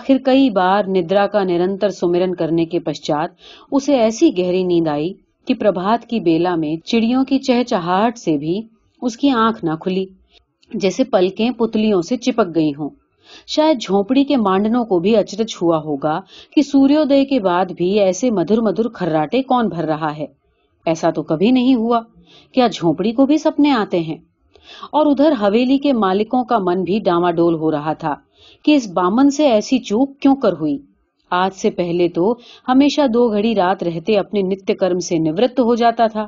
आखिर कई बार निद्रा का निरंतर सुमिरन करने के पश्चात उसे ऐसी गहरी नींद आई कि प्रभात की बेला में चिड़ियों की चहचहाट से भी उसकी आंख ना खुली जैसे पलकें पुतलियों से चिपक गई हों शायद झोपड़ी के मांडनों को भी अचरज हुआ होगा कि सूर्योदय के बाद भी ऐसे मधुर मधुर खर्राटे कौन भर रहा है ऐसा तो कभी नहीं हुआ क्या झोपड़ी को भी सपने आते हैं और उधर हवेली के मालिकों का मन भी डामाडोल हो रहा था कि इस बामन से ऐसी चूक क्यों कर हुई आज से पहले तो हमेशा दो घड़ी रात रहते अपने नित्य कर्म से निवृत्त हो जाता था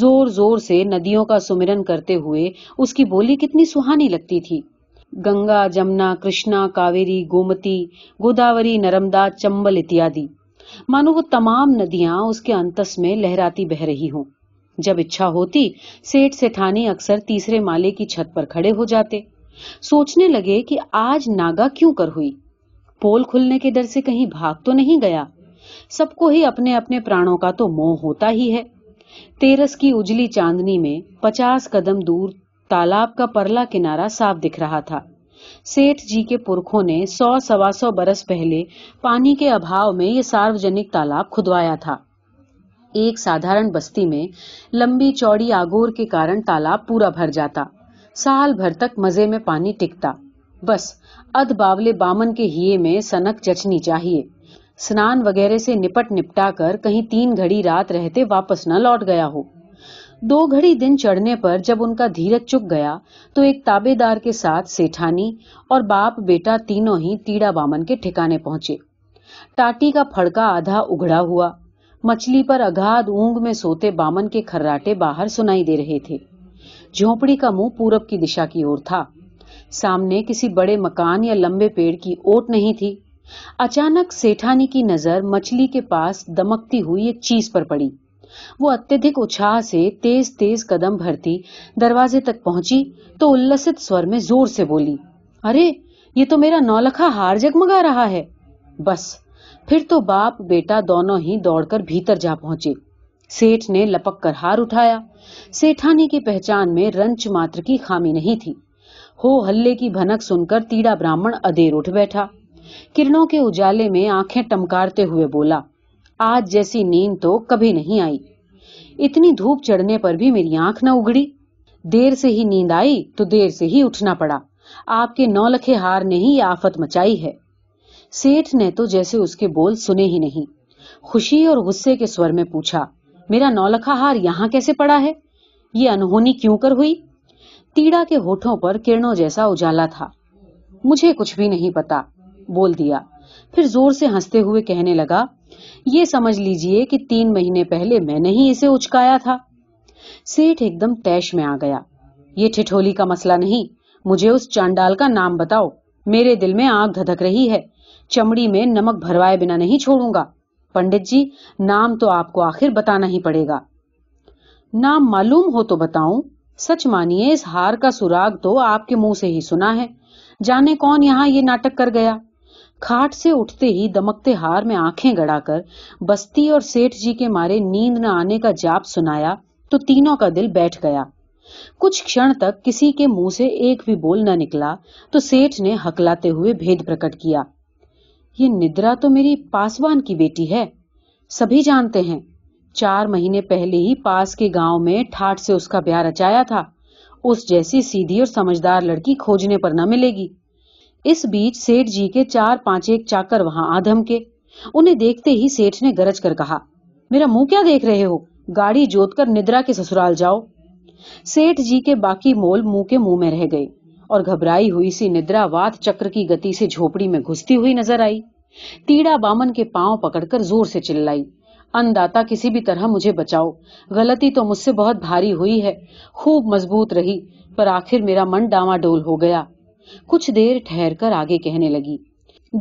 जोर जोर से नदियों का सुमिरन करते हुए उसकी बोली कितनी सुहानी लगती थी गंगा जमुना कृष्णा कावेरी गोमती गोदावरी नर्मदा चंबल इत्यादि मानो वो तमाम नदियां उसके अंतस में लहराती बह रही हों जब इच्छा होती सेठ सेठानी अक्सर तीसरे माले की छत पर खड़े हो जाते सोचने लगे कि आज नागा क्यों कर हुई पोल खुलने के डर से कहीं भाग तो नहीं गया सबको ही अपने अपने प्राणों का तो मोह होता ही है तेरस की उजली चांदनी में पचास कदम दूर तालाब का परला किनारा साफ दिख रहा था सेठ जी के पुरखों ने सौ सवा सौ बरस पहले पानी के अभाव में ये सार्वजनिक तालाब खुदवाया था एक साधारण बस्ती में लंबी चौड़ी आगोर के कारण तालाब पूरा भर जाता साल भर तक मजे में पानी टिकता बस अद बावले बामन के हिये में सनक जचनी चाहिए स्नान वगैरह से निपट निपटा कर कहीं तीन घड़ी रात रहते वापस न लौट गया हो दो घड़ी दिन चढ़ने पर जब उनका धीरज चुक गया तो एक ताबेदार के साथ सेठानी और बाप बेटा तीनों ही तीड़ा बामन के ठिकाने पहुंचे टाटी का फड़का आधा उघड़ा हुआ मछली पर अगाध ऊंग में सोते बामन के खर्राटे बाहर सुनाई दे रहे थे झोपड़ी का मुंह पूरब की दिशा की ओर था सामने किसी बड़े मकान या लंबे पेड़ की ओट नहीं थी अचानक सेठानी की नजर मछली के पास दमकती हुई एक चीज पर पड़ी वो अत्यधिक उत्साह से तेज तेज कदम भरती दरवाजे तक पहुंची तो उल्लसित स्वर में जोर से बोली अरे ये तो मेरा नौलखा हार जगमगा रहा है बस फिर तो बाप बेटा दोनों ही दौड़कर भीतर जा पहुंचे सेठ ने लपक कर हार उठाया सेठानी की पहचान में रंच मात्र की खामी नहीं थी हो हल्ले की भनक सुनकर तीड़ा ब्राह्मण अधेर उठ बैठा किरणों के उजाले में आंखें टमकारते हुए बोला आज जैसी नींद तो कभी नहीं आई इतनी धूप चढ़ने पर भी मेरी आंख न उगड़ी देर से ही नींद आई तो देर से ही उठना पड़ा आपके नौलखे हार ने ही आफत मचाई है सेठ ने तो जैसे उसके बोल सुने ही नहीं खुशी और गुस्से के स्वर में पूछा मेरा नौलखा हार यहाँ कैसे पड़ा है ये अनहोनी क्यों कर हुई तीड़ा के होठों पर किरणों जैसा उजाला था मुझे कुछ भी नहीं पता बोल दिया फिर जोर से हंसते हुए कहने लगा ये समझ लीजिए कि तीन महीने पहले मैंने ही इसे उचकाया था सेठ एकदम तैश में आ गया ये ठिठोली का मसला नहीं मुझे उस चांडाल का नाम बताओ मेरे दिल में आग धधक रही है चमड़ी में नमक भरवाए बिना नहीं छोड़ूंगा पंडित जी नाम तो आपको आखिर बताना ही पड़ेगा नाम मालूम हो तो बताऊं सच मानिए इस हार का सुराग तो आपके मुंह से ही सुना है जाने कौन यहाँ ये नाटक कर गया खाट से उठते ही दमकते हार में आंखें गड़ाकर बस्ती और सेठ जी के मारे नींद न आने का जाप सुनाया तो तीनों का दिल बैठ गया कुछ क्षण तक किसी के मुंह से एक भी बोल न निकला तो सेठ ने हकलाते हुए भेद प्रकट किया ये निद्रा तो मेरी पासवान की बेटी है सभी जानते हैं चार महीने पहले ही पास के गांव में ठाठ से उसका ब्याह रचाया था उस जैसी सीधी और समझदार लड़की खोजने पर न मिलेगी इस बीच सेठ जी के चार पांच एक चाकर वहां आधम के उन्हें देखते ही सेठ ने गरज कर कहा मेरा मुंह क्या देख रहे हो गाड़ी जोत कर निद्रा के ससुराल जाओ सेठ जी के बाकी मोल मुंह के मुंह में रह गए और घबराई हुई सी निद्रा वात चक्र की गति से झोपड़ी में घुसती हुई नजर आई तीड़ा बामन के पांव पकड़कर जोर से चिल्लाई अनदाता किसी भी तरह मुझे बचाओ गलती तो मुझसे बहुत भारी हुई है खूब मजबूत रही पर आखिर मेरा मन डामा डोल हो गया कुछ देर ठहर कर आगे कहने लगी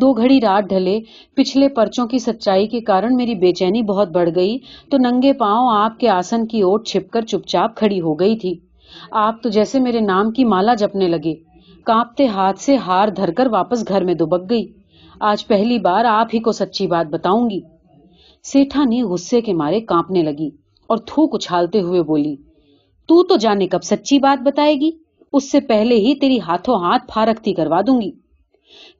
दो घड़ी रात ढले पिछले पर्चों की सच्चाई के कारण मेरी बेचैनी बहुत बढ़ गई तो नंगे पांव आपके आसन की ओट छिपकर चुपचाप खड़ी हो गई थी आप तो जैसे मेरे नाम की माला जपने लगे कांपते हाथ से हार धरकर वापस घर में दुबक गई आज पहली बार आप ही को सच्ची बात बताऊंगी सेठा ने गुस्से के मारे कांपने लगी और थूक उछालते हुए बोली तू तो जाने कब सच्ची बात बताएगी उससे पहले ही तेरी हाथों हाथ फारख्ती करवा दूंगी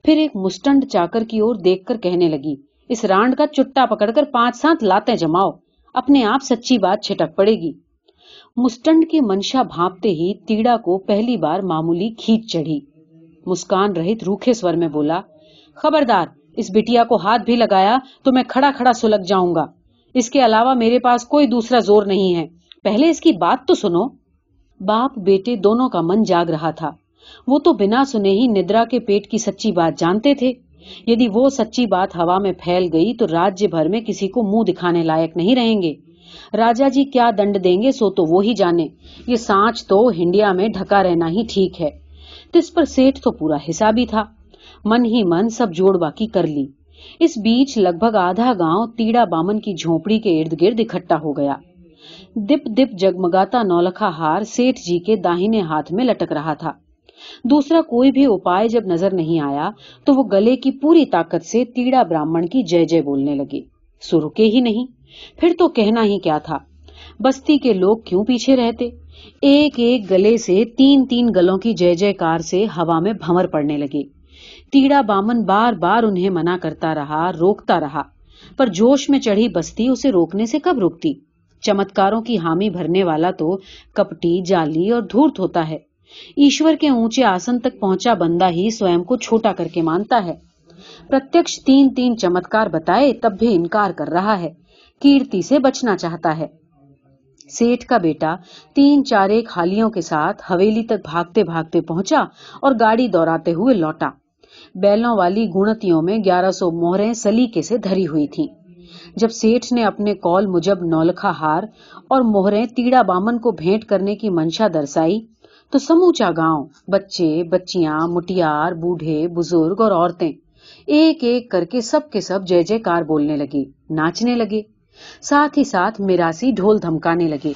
फिर एक मुस्टंड चाकर की ओर देखकर कहने लगी इस रांड का चुट्टा पकड़कर पांच सात लाते जमाओ अपने आप सच्ची बात छिटक पड़ेगी मुस्टंड की मंशा भापते ही तीड़ा को पहली बार मामूली खींच चढ़ी मुस्कान रहित रूखे स्वर में बोला खबरदार इस बिटिया को हाथ भी लगाया तो मैं खड़ा खड़ा सुलग जाऊंगा इसके अलावा मेरे पास कोई दूसरा जोर नहीं है पहले इसकी बात तो सुनो बाप बेटे दोनों का मन जाग रहा था वो तो बिना सुने ही निद्रा के पेट की सच्ची बात जानते थे यदि वो सच्ची बात हवा में फैल गई तो राज्य भर में किसी को मुंह दिखाने लायक नहीं रहेंगे राजा जी क्या दंड देंगे सो तो वो ही जाने ये सांच तो हिंडिया में ढका रहना ही ठीक है तिस पर सेठ तो पूरा हिसाबी था मन ही मन सब जोड़ बाकी कर ली इस बीच लगभग आधा गांव तीड़ा बामन की झोपड़ी के इर्द गिर्द इकट्ठा हो गया दिप दिप जगमगाता नौलखा हार सेठ जी के दाहिने हाथ में लटक रहा था दूसरा कोई भी उपाय जब नजर नहीं आया तो वो गले की पूरी ताकत से तीड़ा ब्राह्मण की जय जय बोलने लगे सो रुके ही नहीं फिर तो कहना ही क्या था बस्ती के लोग क्यों पीछे रहते एक एक गले से तीन तीन गलों की जय जयकार से हवा में भंवर पड़ने लगे तीड़ा बामन बार बार उन्हें मना करता रहा रोकता रहा पर जोश में चढ़ी बस्ती उसे रोकने से कब रुकती चमत्कारों की हामी भरने वाला तो कपटी जाली और धूर्त होता है ईश्वर के ऊंचे आसन तक पहुंचा बंदा ही स्वयं को छोटा करके मानता है प्रत्यक्ष तीन तीन चमत्कार बताए तब भी इनकार कर रहा है कीर्ति से बचना चाहता है सेठ का बेटा तीन चार एक हालियों के साथ हवेली तक भागते भागते पहुंचा और गाड़ी दौड़ाते हुए लौटा बैलों वाली गुणतियों में ग्यारह सौ मोहरें सलीके से धरी हुई थीं। जब सेठ ने अपने कॉल मुजब नौलखा हार और मोहरे तीड़ा बामन को भेंट करने की मंशा दर्शाई तो समूचा गांव बच्चे बच्चिया मुटियार बूढ़े बुजुर्ग और औरतें एक एक करके सब के सब जय जयकार बोलने लगे नाचने लगे साथ ही साथ मिरासी ढोल धमकाने लगे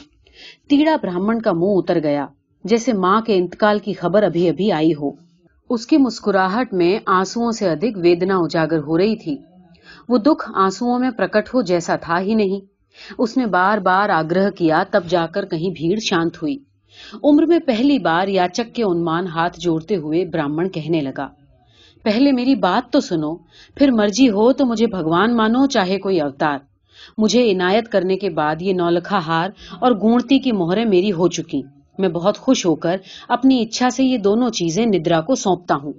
तीड़ा ब्राह्मण का मुंह उतर गया जैसे माँ के इंतकाल की खबर अभी अभी आई हो उसकी मुस्कुराहट में आंसुओं से अधिक वेदना उजागर हो रही थी वो दुख आंसुओं में प्रकट हो जैसा था ही नहीं उसने बार बार आग्रह किया तब जाकर कहीं भीड़ शांत हुई उम्र में पहली बार याचक के उन्मान हाथ जोड़ते हुए ब्राह्मण कहने लगा पहले मेरी बात तो सुनो फिर मर्जी हो तो मुझे भगवान मानो चाहे कोई अवतार मुझे इनायत करने के बाद ये नौलखा हार और गुणती की मोहरें मेरी हो चुकी मैं बहुत खुश होकर अपनी इच्छा से ये दोनों चीजें निद्रा को सौंपता हूँ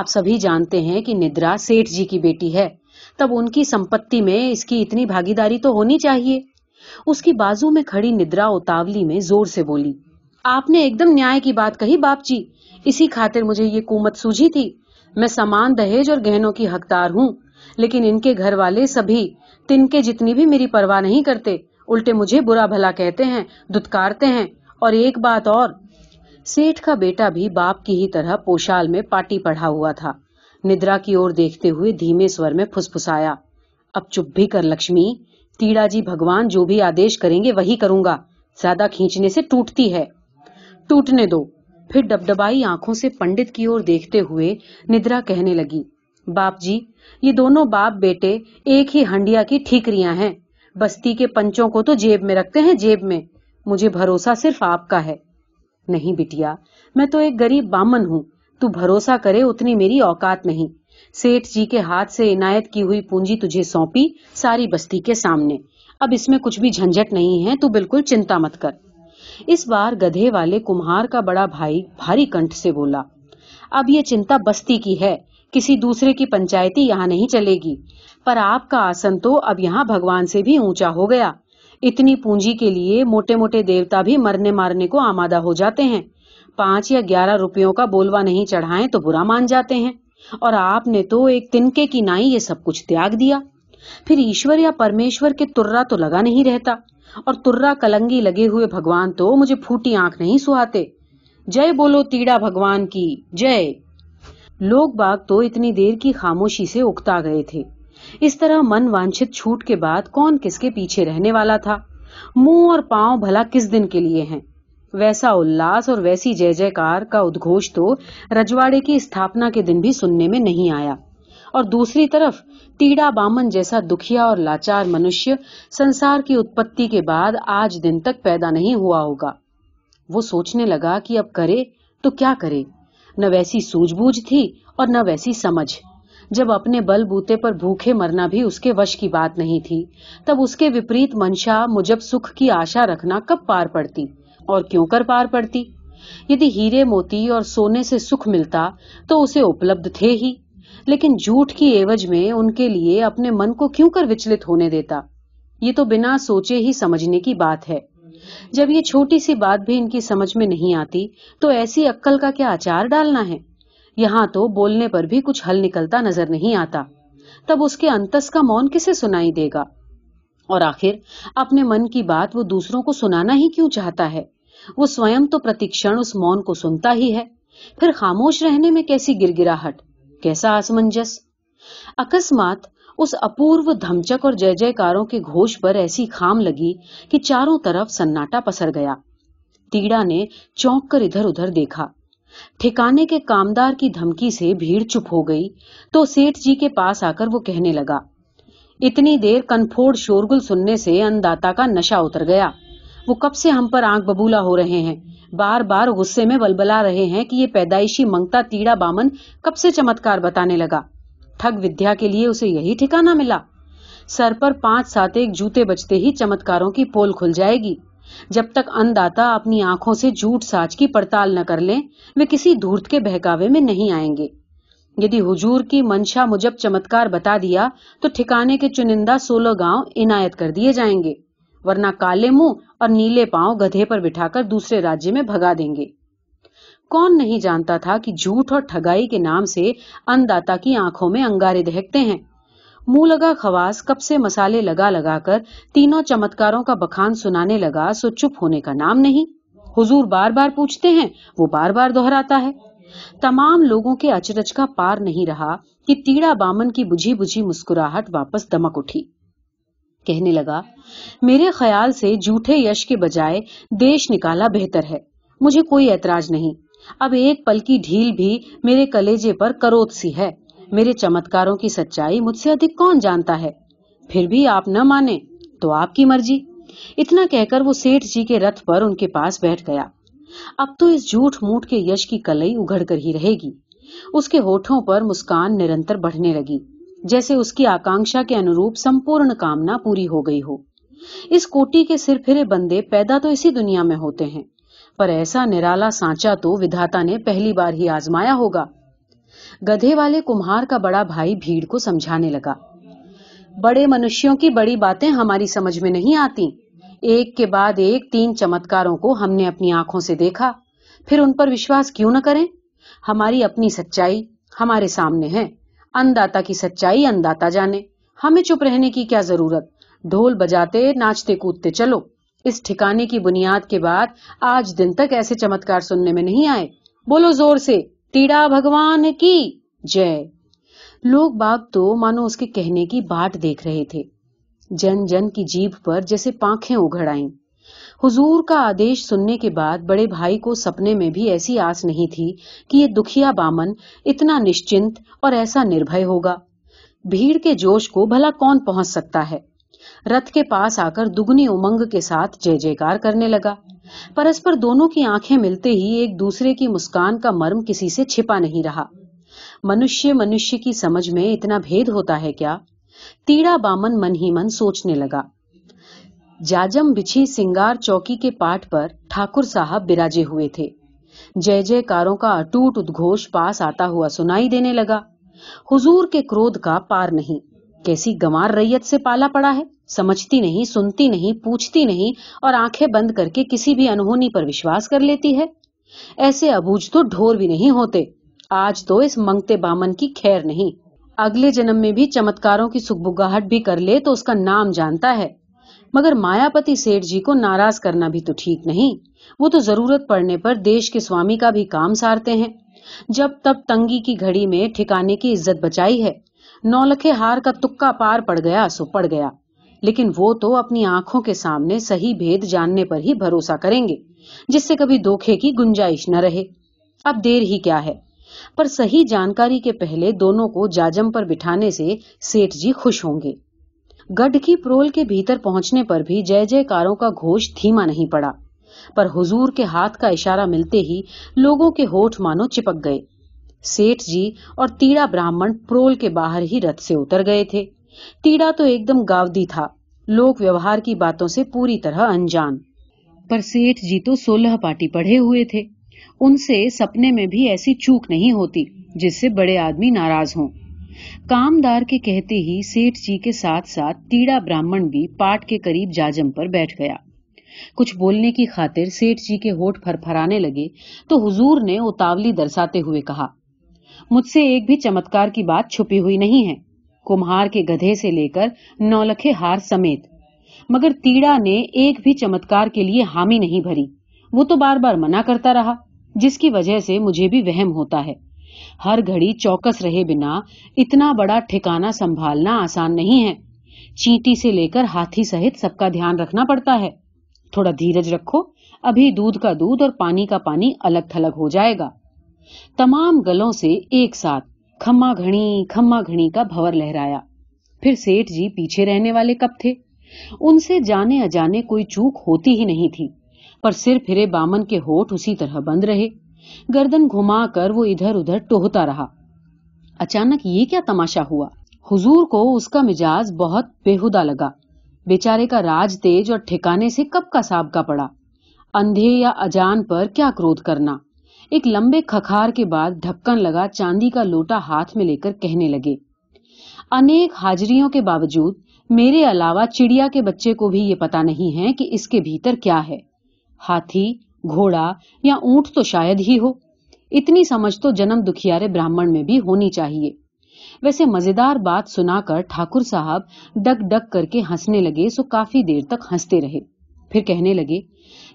आप सभी जानते हैं कि निद्रा सेठ जी की बेटी है तब उनकी संपत्ति में इसकी इतनी भागीदारी तो होनी चाहिए उसकी बाजू में खड़ी निद्रा उतावली में जोर से बोली आपने एकदम न्याय की बात कही बाप जी इसी खातिर मुझे ये कुमत सूझी थी मैं समान दहेज और गहनों की हकदार हूँ लेकिन इनके घर वाले सभी तिनके जितनी भी मेरी परवाह नहीं करते उल्टे मुझे बुरा भला कहते हैं दुत्कारते हैं और एक बात और सेठ का बेटा भी बाप की ही तरह पोशाल में पार्टी पढ़ा हुआ था निद्रा की ओर देखते हुए धीमे स्वर में फुसफुसाया अब चुप भी कर लक्ष्मी तीड़ा जी भगवान जो भी आदेश करेंगे वही करूंगा ज्यादा खींचने से टूटती है टूटने दो फिर डबडबाई आंखों से पंडित की ओर देखते हुए निद्रा कहने लगी बाप जी ये दोनों बाप बेटे एक ही हंडिया की ठीकरियां हैं बस्ती के पंचों को तो जेब में रखते हैं जेब में मुझे भरोसा सिर्फ आपका है नहीं बिटिया मैं तो एक गरीब बामन हूँ तू भरोसा करे उतनी मेरी औकात नहीं सेठ जी के हाथ से इनायत की हुई पूंजी तुझे सौंपी सारी बस्ती के सामने अब इसमें कुछ भी झंझट नहीं है तू बिल्कुल चिंता मत कर इस बार गधे वाले कुम्हार का बड़ा भाई भारी कंठ से बोला अब ये चिंता बस्ती की है किसी दूसरे की पंचायती यहाँ नहीं चलेगी पर आपका आसन तो अब यहाँ भगवान से भी ऊंचा हो गया इतनी पूंजी के लिए मोटे मोटे देवता भी मरने मारने को आमादा हो जाते हैं पांच या ग्यारह रुपयों का बोलवा नहीं चढ़ाएं तो बुरा मान जाते हैं और आपने तो एक तिनके की नाई ये सब कुछ त्याग दिया फिर ईश्वर या परमेश्वर के तुर्रा तो लगा नहीं रहता और तुर्रा कलंगी लगे हुए भगवान तो मुझे फूटी आंख नहीं सुहाते जय बोलो तीड़ा भगवान की जय लोग बाग तो इतनी देर की खामोशी से उगता गए थे इस तरह मन वांछित छूट के बाद कौन किसके पीछे रहने वाला था मुंह और पांव भला किस दिन के लिए हैं वैसा उल्लास और वैसी जय जयकार का उद्घोष तो रजवाड़े की स्थापना के दिन भी सुनने में नहीं आया और दूसरी तरफ टीड़ा बामन जैसा दुखिया और लाचार मनुष्य संसार की उत्पत्ति के बाद आज दिन तक पैदा नहीं हुआ होगा वो सोचने लगा कि अब करे तो क्या करे न वैसी सूझबूझ थी और न वैसी समझ जब अपने बल बूते पर भूखे मरना भी उसके वश की बात नहीं थी तब उसके विपरीत मंशा मुजब सुख की आशा रखना कब पार पड़ती और क्यों कर पार पड़ती यदि हीरे मोती और सोने से सुख मिलता तो उसे उपलब्ध थे ही लेकिन झूठ की एवज में उनके लिए अपने मन को क्यों कर विचलित होने देता ये तो बिना सोचे ही समझने की बात है जब ये छोटी सी बात भी इनकी समझ में नहीं आती तो ऐसी अक्कल का क्या आचार डालना है यहाँ तो बोलने पर भी कुछ हल निकलता नजर नहीं आता तब उसके अंतस का मौन किसे सुनाई देगा और आखिर अपने मन की बात वो दूसरों को सुनाना ही क्यों चाहता है वो स्वयं तो प्रतिक्षण उस मौन को सुनता ही है फिर खामोश रहने में कैसी गिरगिराहट कैसा असमंजस अकस्मात उस अपूर्व धमचक और जय जयकारों के घोष पर ऐसी खाम लगी कि चारों तरफ सन्नाटा पसर गया तीड़ा ने चौंक कर इधर उधर देखा ठिकाने के कामदार की धमकी से भीड़ चुप हो गई तो सेठ जी के पास आकर वो कहने लगा इतनी देर कनफोड़ शोरगुल सुनने से अन्नदाता का नशा उतर गया वो कब से हम पर आंख बबूला हो रहे हैं बार बार गुस्से में बलबला रहे हैं कि ये पैदाइशी मंगता तीड़ा बामन कब से चमत्कार बताने लगा ठग विद्या के लिए उसे यही ठिकाना मिला सर पर पांच सात एक जूते बचते ही चमत्कारों की पोल खुल जाएगी जब तक अन्नदाता अपनी आंखों से झूठ साच की पड़ताल न कर ले वे किसी धूर्त के बहकावे में नहीं आएंगे यदि हुजूर की मंशा मुजब चमत्कार बता दिया तो ठिकाने के चुनिंदा सोलह गांव इनायत कर दिए जाएंगे वरना काले मुंह और नीले पांव गधे पर बिठाकर दूसरे राज्य में भगा देंगे कौन नहीं जानता था कि झूठ और ठगाई के नाम से अन्नदाता की आंखों में अंगारे दहकते हैं मुंह लगा खवास कब से मसाले लगा लगा कर तीनों चमत्कारों का बखान सुनाने लगा सो चुप होने का नाम नहीं हुजूर बार बार पूछते हैं वो बार बार दोहराता है तमाम लोगों के अचरज का पार नहीं रहा कि तीड़ा बामन की बुझी बुझी मुस्कुराहट वापस दमक उठी कहने लगा मेरे ख्याल से जूठे यश के बजाय देश निकाला बेहतर है मुझे कोई ऐतराज नहीं अब एक पल की ढील भी मेरे कलेजे पर करोत सी है मेरे चमत्कारों की सच्चाई मुझसे अधिक कौन जानता है फिर भी आप न माने तो आपकी मर्जी इतना कहकर वो सेठ जी के रथ पर उनके पास बैठ गया अब तो इस झूठ मूठ के यश की कलई उघड़ कर ही रहेगी उसके होठों पर मुस्कान निरंतर बढ़ने लगी जैसे उसकी आकांक्षा के अनुरूप संपूर्ण कामना पूरी हो गई हो इस कोटी के सिर फिरे बंदे पैदा तो इसी दुनिया में होते हैं पर ऐसा निराला सांचा तो विधाता ने पहली बार ही आजमाया होगा गधे वाले कुम्हार का बड़ा भाई भीड़ को समझाने लगा बड़े मनुष्यों की बड़ी बातें हमारी समझ में नहीं आती एक के बाद एक तीन चमत्कारों को हमने अपनी आंखों से देखा फिर उन पर विश्वास क्यों न करें हमारी अपनी सच्चाई हमारे सामने है अनदाता की सच्चाई अनदाता जाने हमें चुप रहने की क्या जरूरत ढोल बजाते नाचते कूदते चलो इस ठिकाने की बुनियाद के बाद आज दिन तक ऐसे चमत्कार सुनने में नहीं आए बोलो जोर से टीड़ा भगवान की जय लोग बाग तो मानो उसके कहने की बाट देख रहे थे जन जन की जीभ पर जैसे पांखें उघड़ आईं हुजूर का आदेश सुनने के बाद बड़े भाई को सपने में भी ऐसी आस नहीं थी कि ये दुखिया बामन इतना निश्चिंत और ऐसा निर्भय होगा भीड़ के जोश को भला कौन पहुंच सकता है रथ के पास आकर दुगनी उमंग के साथ जय जयकार करने लगा परस्पर दोनों की आंखें मिलते ही एक दूसरे की मुस्कान का मर्म किसी से छिपा नहीं रहा मनुष्य मनुष्य की समझ में इतना भेद होता है क्या तीड़ा बामन मन ही मन सोचने लगा जाजम बिछी सिंगार चौकी के पाठ पर ठाकुर साहब बिराजे हुए थे जय जयकारों का अटूट उद्घोष पास आता हुआ सुनाई देने लगा हुजूर के क्रोध का पार नहीं कैसी गंवार रैयत से पाला पड़ा है समझती नहीं सुनती नहीं पूछती नहीं और आंखें बंद करके किसी भी अनहोनी पर विश्वास कर लेती है ऐसे अबूझ तो ढोर भी नहीं होते आज तो इस मंगते बामन की खैर नहीं अगले जन्म में भी चमत्कारों की सुखबुगाहट भी कर ले तो उसका नाम जानता है मगर मायापति सेठ जी को नाराज करना भी तो ठीक नहीं वो तो जरूरत पड़ने पर देश के स्वामी का भी काम सारते हैं जब तब तंगी की घड़ी में ठिकाने की इज्जत बचाई है नौलखे हार का तुक्का पार पड़ गया सो पड़ गया लेकिन वो तो अपनी आंखों के सामने सही भेद जानने पर ही भरोसा करेंगे जिससे कभी धोखे की गुंजाइश न रहे अब देर ही क्या है पर सही जानकारी के पहले दोनों को जाजम पर बिठाने से सेठ जी खुश होंगे गढ़ की प्रोल के भीतर पहुंचने पर भी जय जयकारों का घोष धीमा नहीं पड़ा पर हुजूर के हाथ का इशारा मिलते ही लोगों के होठ मानो चिपक गए सेठ जी और तीड़ा ब्राह्मण प्रोल के बाहर ही रथ से उतर गए थे टीड़ा तो एकदम गावदी था लोक व्यवहार की बातों से पूरी तरह अनजान पर सेठ जी तो सोलह पार्टी पढ़े हुए थे उनसे सपने में भी ऐसी चूक नहीं होती जिससे बड़े आदमी नाराज हों कामदार के कहते ही सेठ जी के साथ साथ तीड़ा ब्राह्मण भी पाठ के करीब जाजम पर बैठ गया कुछ बोलने की खातिर सेठ जी के होठ फरफराने लगे तो हुजूर ने उतावली दर्शाते हुए कहा मुझसे एक भी चमत्कार की बात छुपी हुई नहीं है कुम्हार के गधे से लेकर नौलखे हार समेत मगर तीड़ा ने एक भी चमत्कार के लिए हामी नहीं भरी वो तो बार बार मना करता रहा जिसकी वजह से मुझे भी वहम होता है हर घड़ी चौकस रहे बिना इतना बड़ा ठिकाना संभालना आसान नहीं है चींटी से लेकर हाथी सहित सबका ध्यान रखना पड़ता है थोड़ा धीरज रखो अभी दूध का दूध और पानी का पानी अलग थलग हो जाएगा तमाम गलों से एक साथ खम्मा घड़ी खम्मा घड़ी का भंवर लहराया फिर सेठ जी पीछे रहने वाले कब थे उनसे जाने अजाने कोई चूक होती ही नहीं थी पर सिर फिरे बामन के होठ उसी तरह बंद रहे गर्दन घुमाकर वो इधर उधर टोहता रहा अचानक ये क्या तमाशा हुआ हुजूर को उसका मिजाज बहुत बेहुदा लगा बेचारे का राज तेज और ठिकाने से कब का साबका पड़ा अंधे या अजान पर क्या क्रोध करना एक लंबे खखार के बाद ढक्कन लगा चांदी का लोटा हाथ में लेकर कहने लगे अनेक हाजिरियों के बावजूद मेरे अलावा चिड़िया के बच्चे को भी ये पता नहीं है कि इसके भीतर क्या है हाथी घोड़ा या ऊंट तो शायद ही हो इतनी समझ तो जन्म दुखियारे ब्राह्मण में भी होनी चाहिए वैसे मजेदार बात सुनाकर ठाकुर साहब डक डक करके हंसने लगे सो काफी देर तक हंसते रहे फिर कहने लगे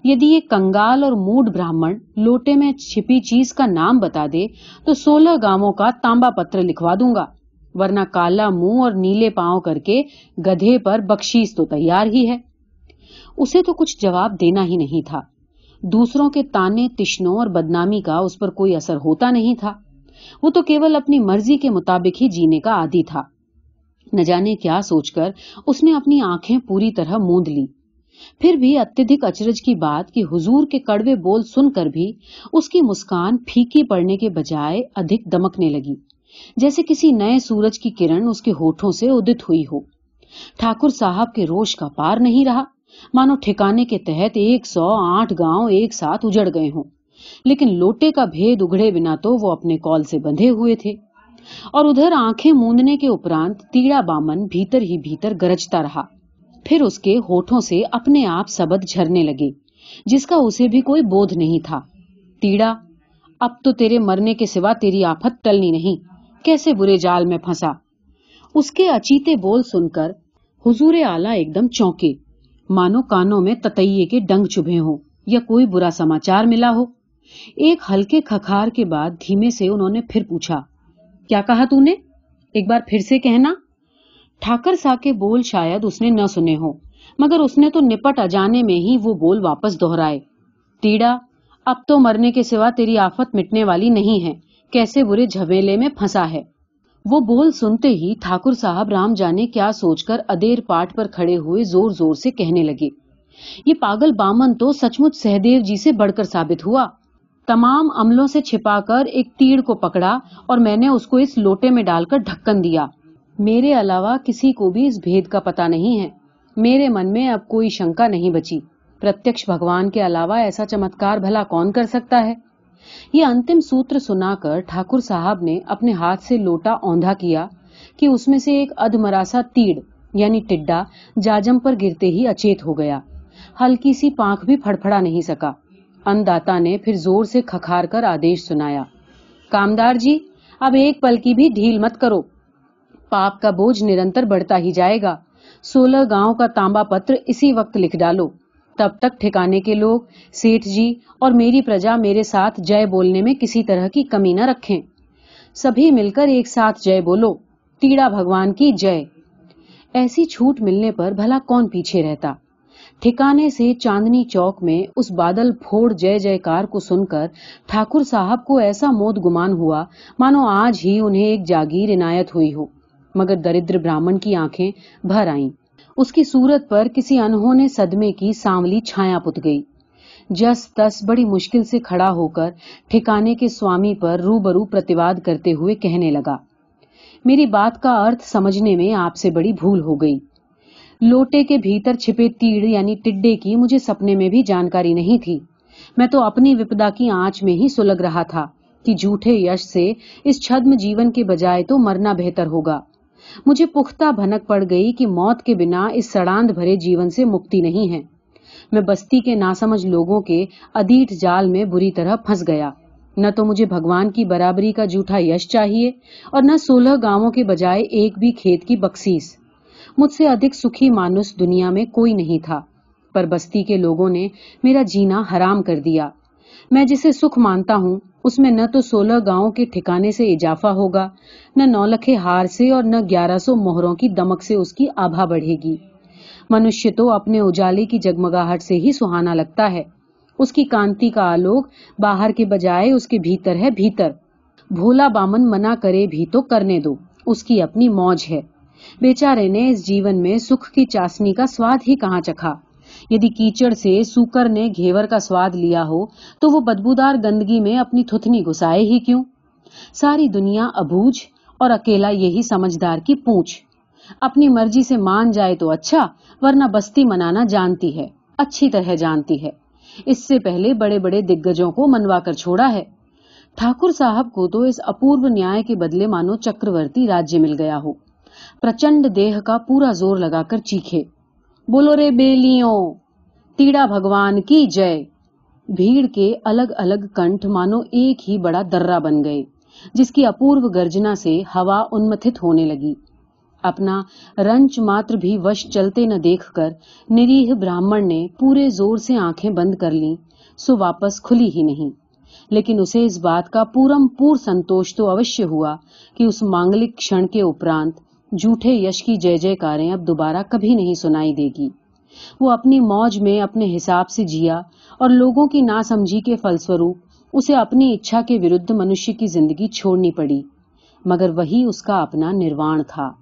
यदि ये कंगाल और मूड ब्राह्मण लोटे में छिपी चीज का नाम बता दे तो सोलह गांवों का तांबा पत्र लिखवा दूंगा वरना काला मुंह और नीले पांव करके गधे पर बख्शीश तो तैयार ही है उसे तो कुछ जवाब देना ही नहीं था दूसरों के ताने तिश्नों और बदनामी का उस पर कोई असर होता नहीं था वो तो केवल अपनी मर्जी के मुताबिक ही जीने का आदि था न जाने क्या सोचकर उसने अपनी आंखें पूरी तरह मूंद ली फिर भी अत्यधिक अचरज की बात कि हुजूर के कड़वे बोल सुनकर भी उसकी मुस्कान फीकी पड़ने के बजाय अधिक दमकने लगी जैसे किसी नए सूरज की किरण उसके होठों से उदित हुई हो ठाकुर साहब के रोष का पार नहीं रहा मानो ठिकाने के तहत एक सौ आठ गांव एक साथ उजड़ गए हों लेकिन लोटे का भेद उघड़े बिना तो वो अपने कॉल से बंधे हुए थे और उधर आंखें मूंदने के उपरांत तीड़ा बामन भीतर ही भीतर गरजता रहा फिर उसके होठों से अपने आप शब्द झरने लगे जिसका उसे भी कोई बोध नहीं था टीड़ा अब तो तेरे मरने के सिवा तेरी आफत टलनी नहीं कैसे बुरे जाल में फंसा उसके अचीते बोल सुनकर हुजूर आला एकदम चौंके मानो कानों में ततैये के डंग चुभे हों या कोई बुरा समाचार मिला हो एक हल्के खखार के बाद धीमे से उन्होंने फिर पूछा क्या कहा तूने एक बार फिर से कहना ठाकर सा के बोल शायद उसने न सुने हो मगर उसने तो निपट अजाने में ही वो बोल वापस दोहराए टीड़ा अब तो मरने के सिवा तेरी आफत मिटने वाली नहीं है कैसे बुरे झमेले में फंसा है वो बोल सुनते ही ठाकुर साहब राम जाने क्या सोचकर अदेर पाठ पर खड़े हुए जोर जोर से कहने लगे ये पागल बामन तो सचमुच सहदेव जी से बढ़कर साबित हुआ तमाम अमलों से छिपाकर एक तीर को पकड़ा और मैंने उसको इस लोटे में डालकर ढक्कन दिया मेरे अलावा किसी को भी इस भेद का पता नहीं है मेरे मन में अब कोई शंका नहीं बची प्रत्यक्ष भगवान के अलावा ऐसा चमत्कार भला कौन कर सकता है ये अंतिम सूत्र सुनाकर ठाकुर साहब ने अपने हाथ से लोटा औंधा किया कि उसमें से एक अधमरासा तीड़ यानी टिड्डा जाजम पर गिरते ही अचेत हो गया हल्की सी पांख भी फड़फड़ा नहीं सका अन्नदाता ने फिर जोर से खखार कर आदेश सुनाया कामदार जी अब एक पल की भी ढील मत करो पाप का बोझ निरंतर बढ़ता ही जाएगा सोलह गाँव का तांबा पत्र इसी वक्त लिख डालो तब तक ठिकाने के लोग सेठ जी और मेरी प्रजा मेरे साथ जय बोलने में किसी तरह की कमी न रखे सभी मिलकर एक साथ जय बोलो टीड़ा भगवान की जय ऐसी छूट मिलने पर भला कौन पीछे रहता ठिकाने से चांदनी चौक में उस बादल फोड़ जय जयकार को सुनकर ठाकुर साहब को ऐसा मोद गुमान हुआ मानो आज ही उन्हें एक जागीर इनायत हुई हो हु। मगर दरिद्र ब्राह्मण की आंखें भर आईं उसकी सूरत पर किसी अनहोने सदमे की सांवली छाया पुत गई जस तस बड़ी मुश्किल से खड़ा होकर ठिकाने के स्वामी पर रूबरू प्रतिवाद करते हुए कहने लगा मेरी बात का अर्थ समझने में आपसे बड़ी भूल हो गई लोटे के भीतर छिपे तीड़ यानी टिड्डे की मुझे सपने में भी जानकारी नहीं थी मैं तो अपनी विपदा की आंच में ही सुलग रहा था कि झूठे यश से इस छद्म जीवन के बजाय तो मरना बेहतर होगा मुझे पुख्ता भनक पड़ गई कि मौत के बिना इस सड़ांध भरे जीवन से मुक्ति नहीं है मैं बस्ती के नासमझ लोगों के अदीठ जाल में बुरी तरह फंस गया न तो मुझे भगवान की बराबरी का जूठा यश चाहिए और न सोलह गांवों के बजाय एक भी खेत की बक्सीस मुझसे अधिक सुखी मानुस दुनिया में कोई नहीं था पर बस्ती के लोगों ने मेरा जीना हराम कर दिया मैं जिसे सुख मानता हूँ उसमें न तो सोलह गाँव के ठिकाने से इजाफा होगा न नौलखे हार से और न ग्यारह सौ मोहरों की दमक से उसकी आभा बढ़ेगी मनुष्य तो अपने उजाले की जगमगाहट से ही सुहाना लगता है उसकी कांति का आलोक बाहर के बजाय उसके भीतर है भीतर भोला बामन मना करे भी तो करने दो उसकी अपनी मौज है बेचारे ने इस जीवन में सुख की चासनी का स्वाद ही कहाँ चखा यदि कीचड़ से सूकर ने घेवर का स्वाद लिया हो तो वो बदबूदार गंदगी में अपनी थुथनी घुसाए ही क्यों सारी दुनिया अबूझ और अकेला यही समझदार की पूछ अपनी मर्जी से मान जाए तो अच्छा वरना बस्ती मनाना जानती है अच्छी तरह जानती है इससे पहले बड़े बड़े दिग्गजों को मनवा कर छोड़ा है ठाकुर साहब को तो इस अपूर्व न्याय के बदले मानो चक्रवर्ती राज्य मिल गया हो प्रचंड देह का पूरा जोर लगाकर चीखे बोलो रे बेलियों तीड़ा भगवान की जय भीड़ के अलग अलग कंठ मानो एक ही बड़ा दर्रा बन गए जिसकी अपूर्व गर्जना से हवा उन्मथित होने लगी अपना रंच मात्र भी वश चलते न देखकर निरीह ब्राह्मण ने पूरे जोर से आंखें बंद कर ली सो वापस खुली ही नहीं लेकिन उसे इस बात का पूरम पूर संतोष तो अवश्य हुआ कि उस मांगलिक क्षण के उपरांत झूठे यश की जय जयकारें अब दोबारा कभी नहीं सुनाई देगी वो अपनी मौज में अपने हिसाब से जिया और लोगों की नासमझी के फलस्वरूप उसे अपनी इच्छा के विरुद्ध मनुष्य की जिंदगी छोड़नी पड़ी मगर वही उसका अपना निर्वाण था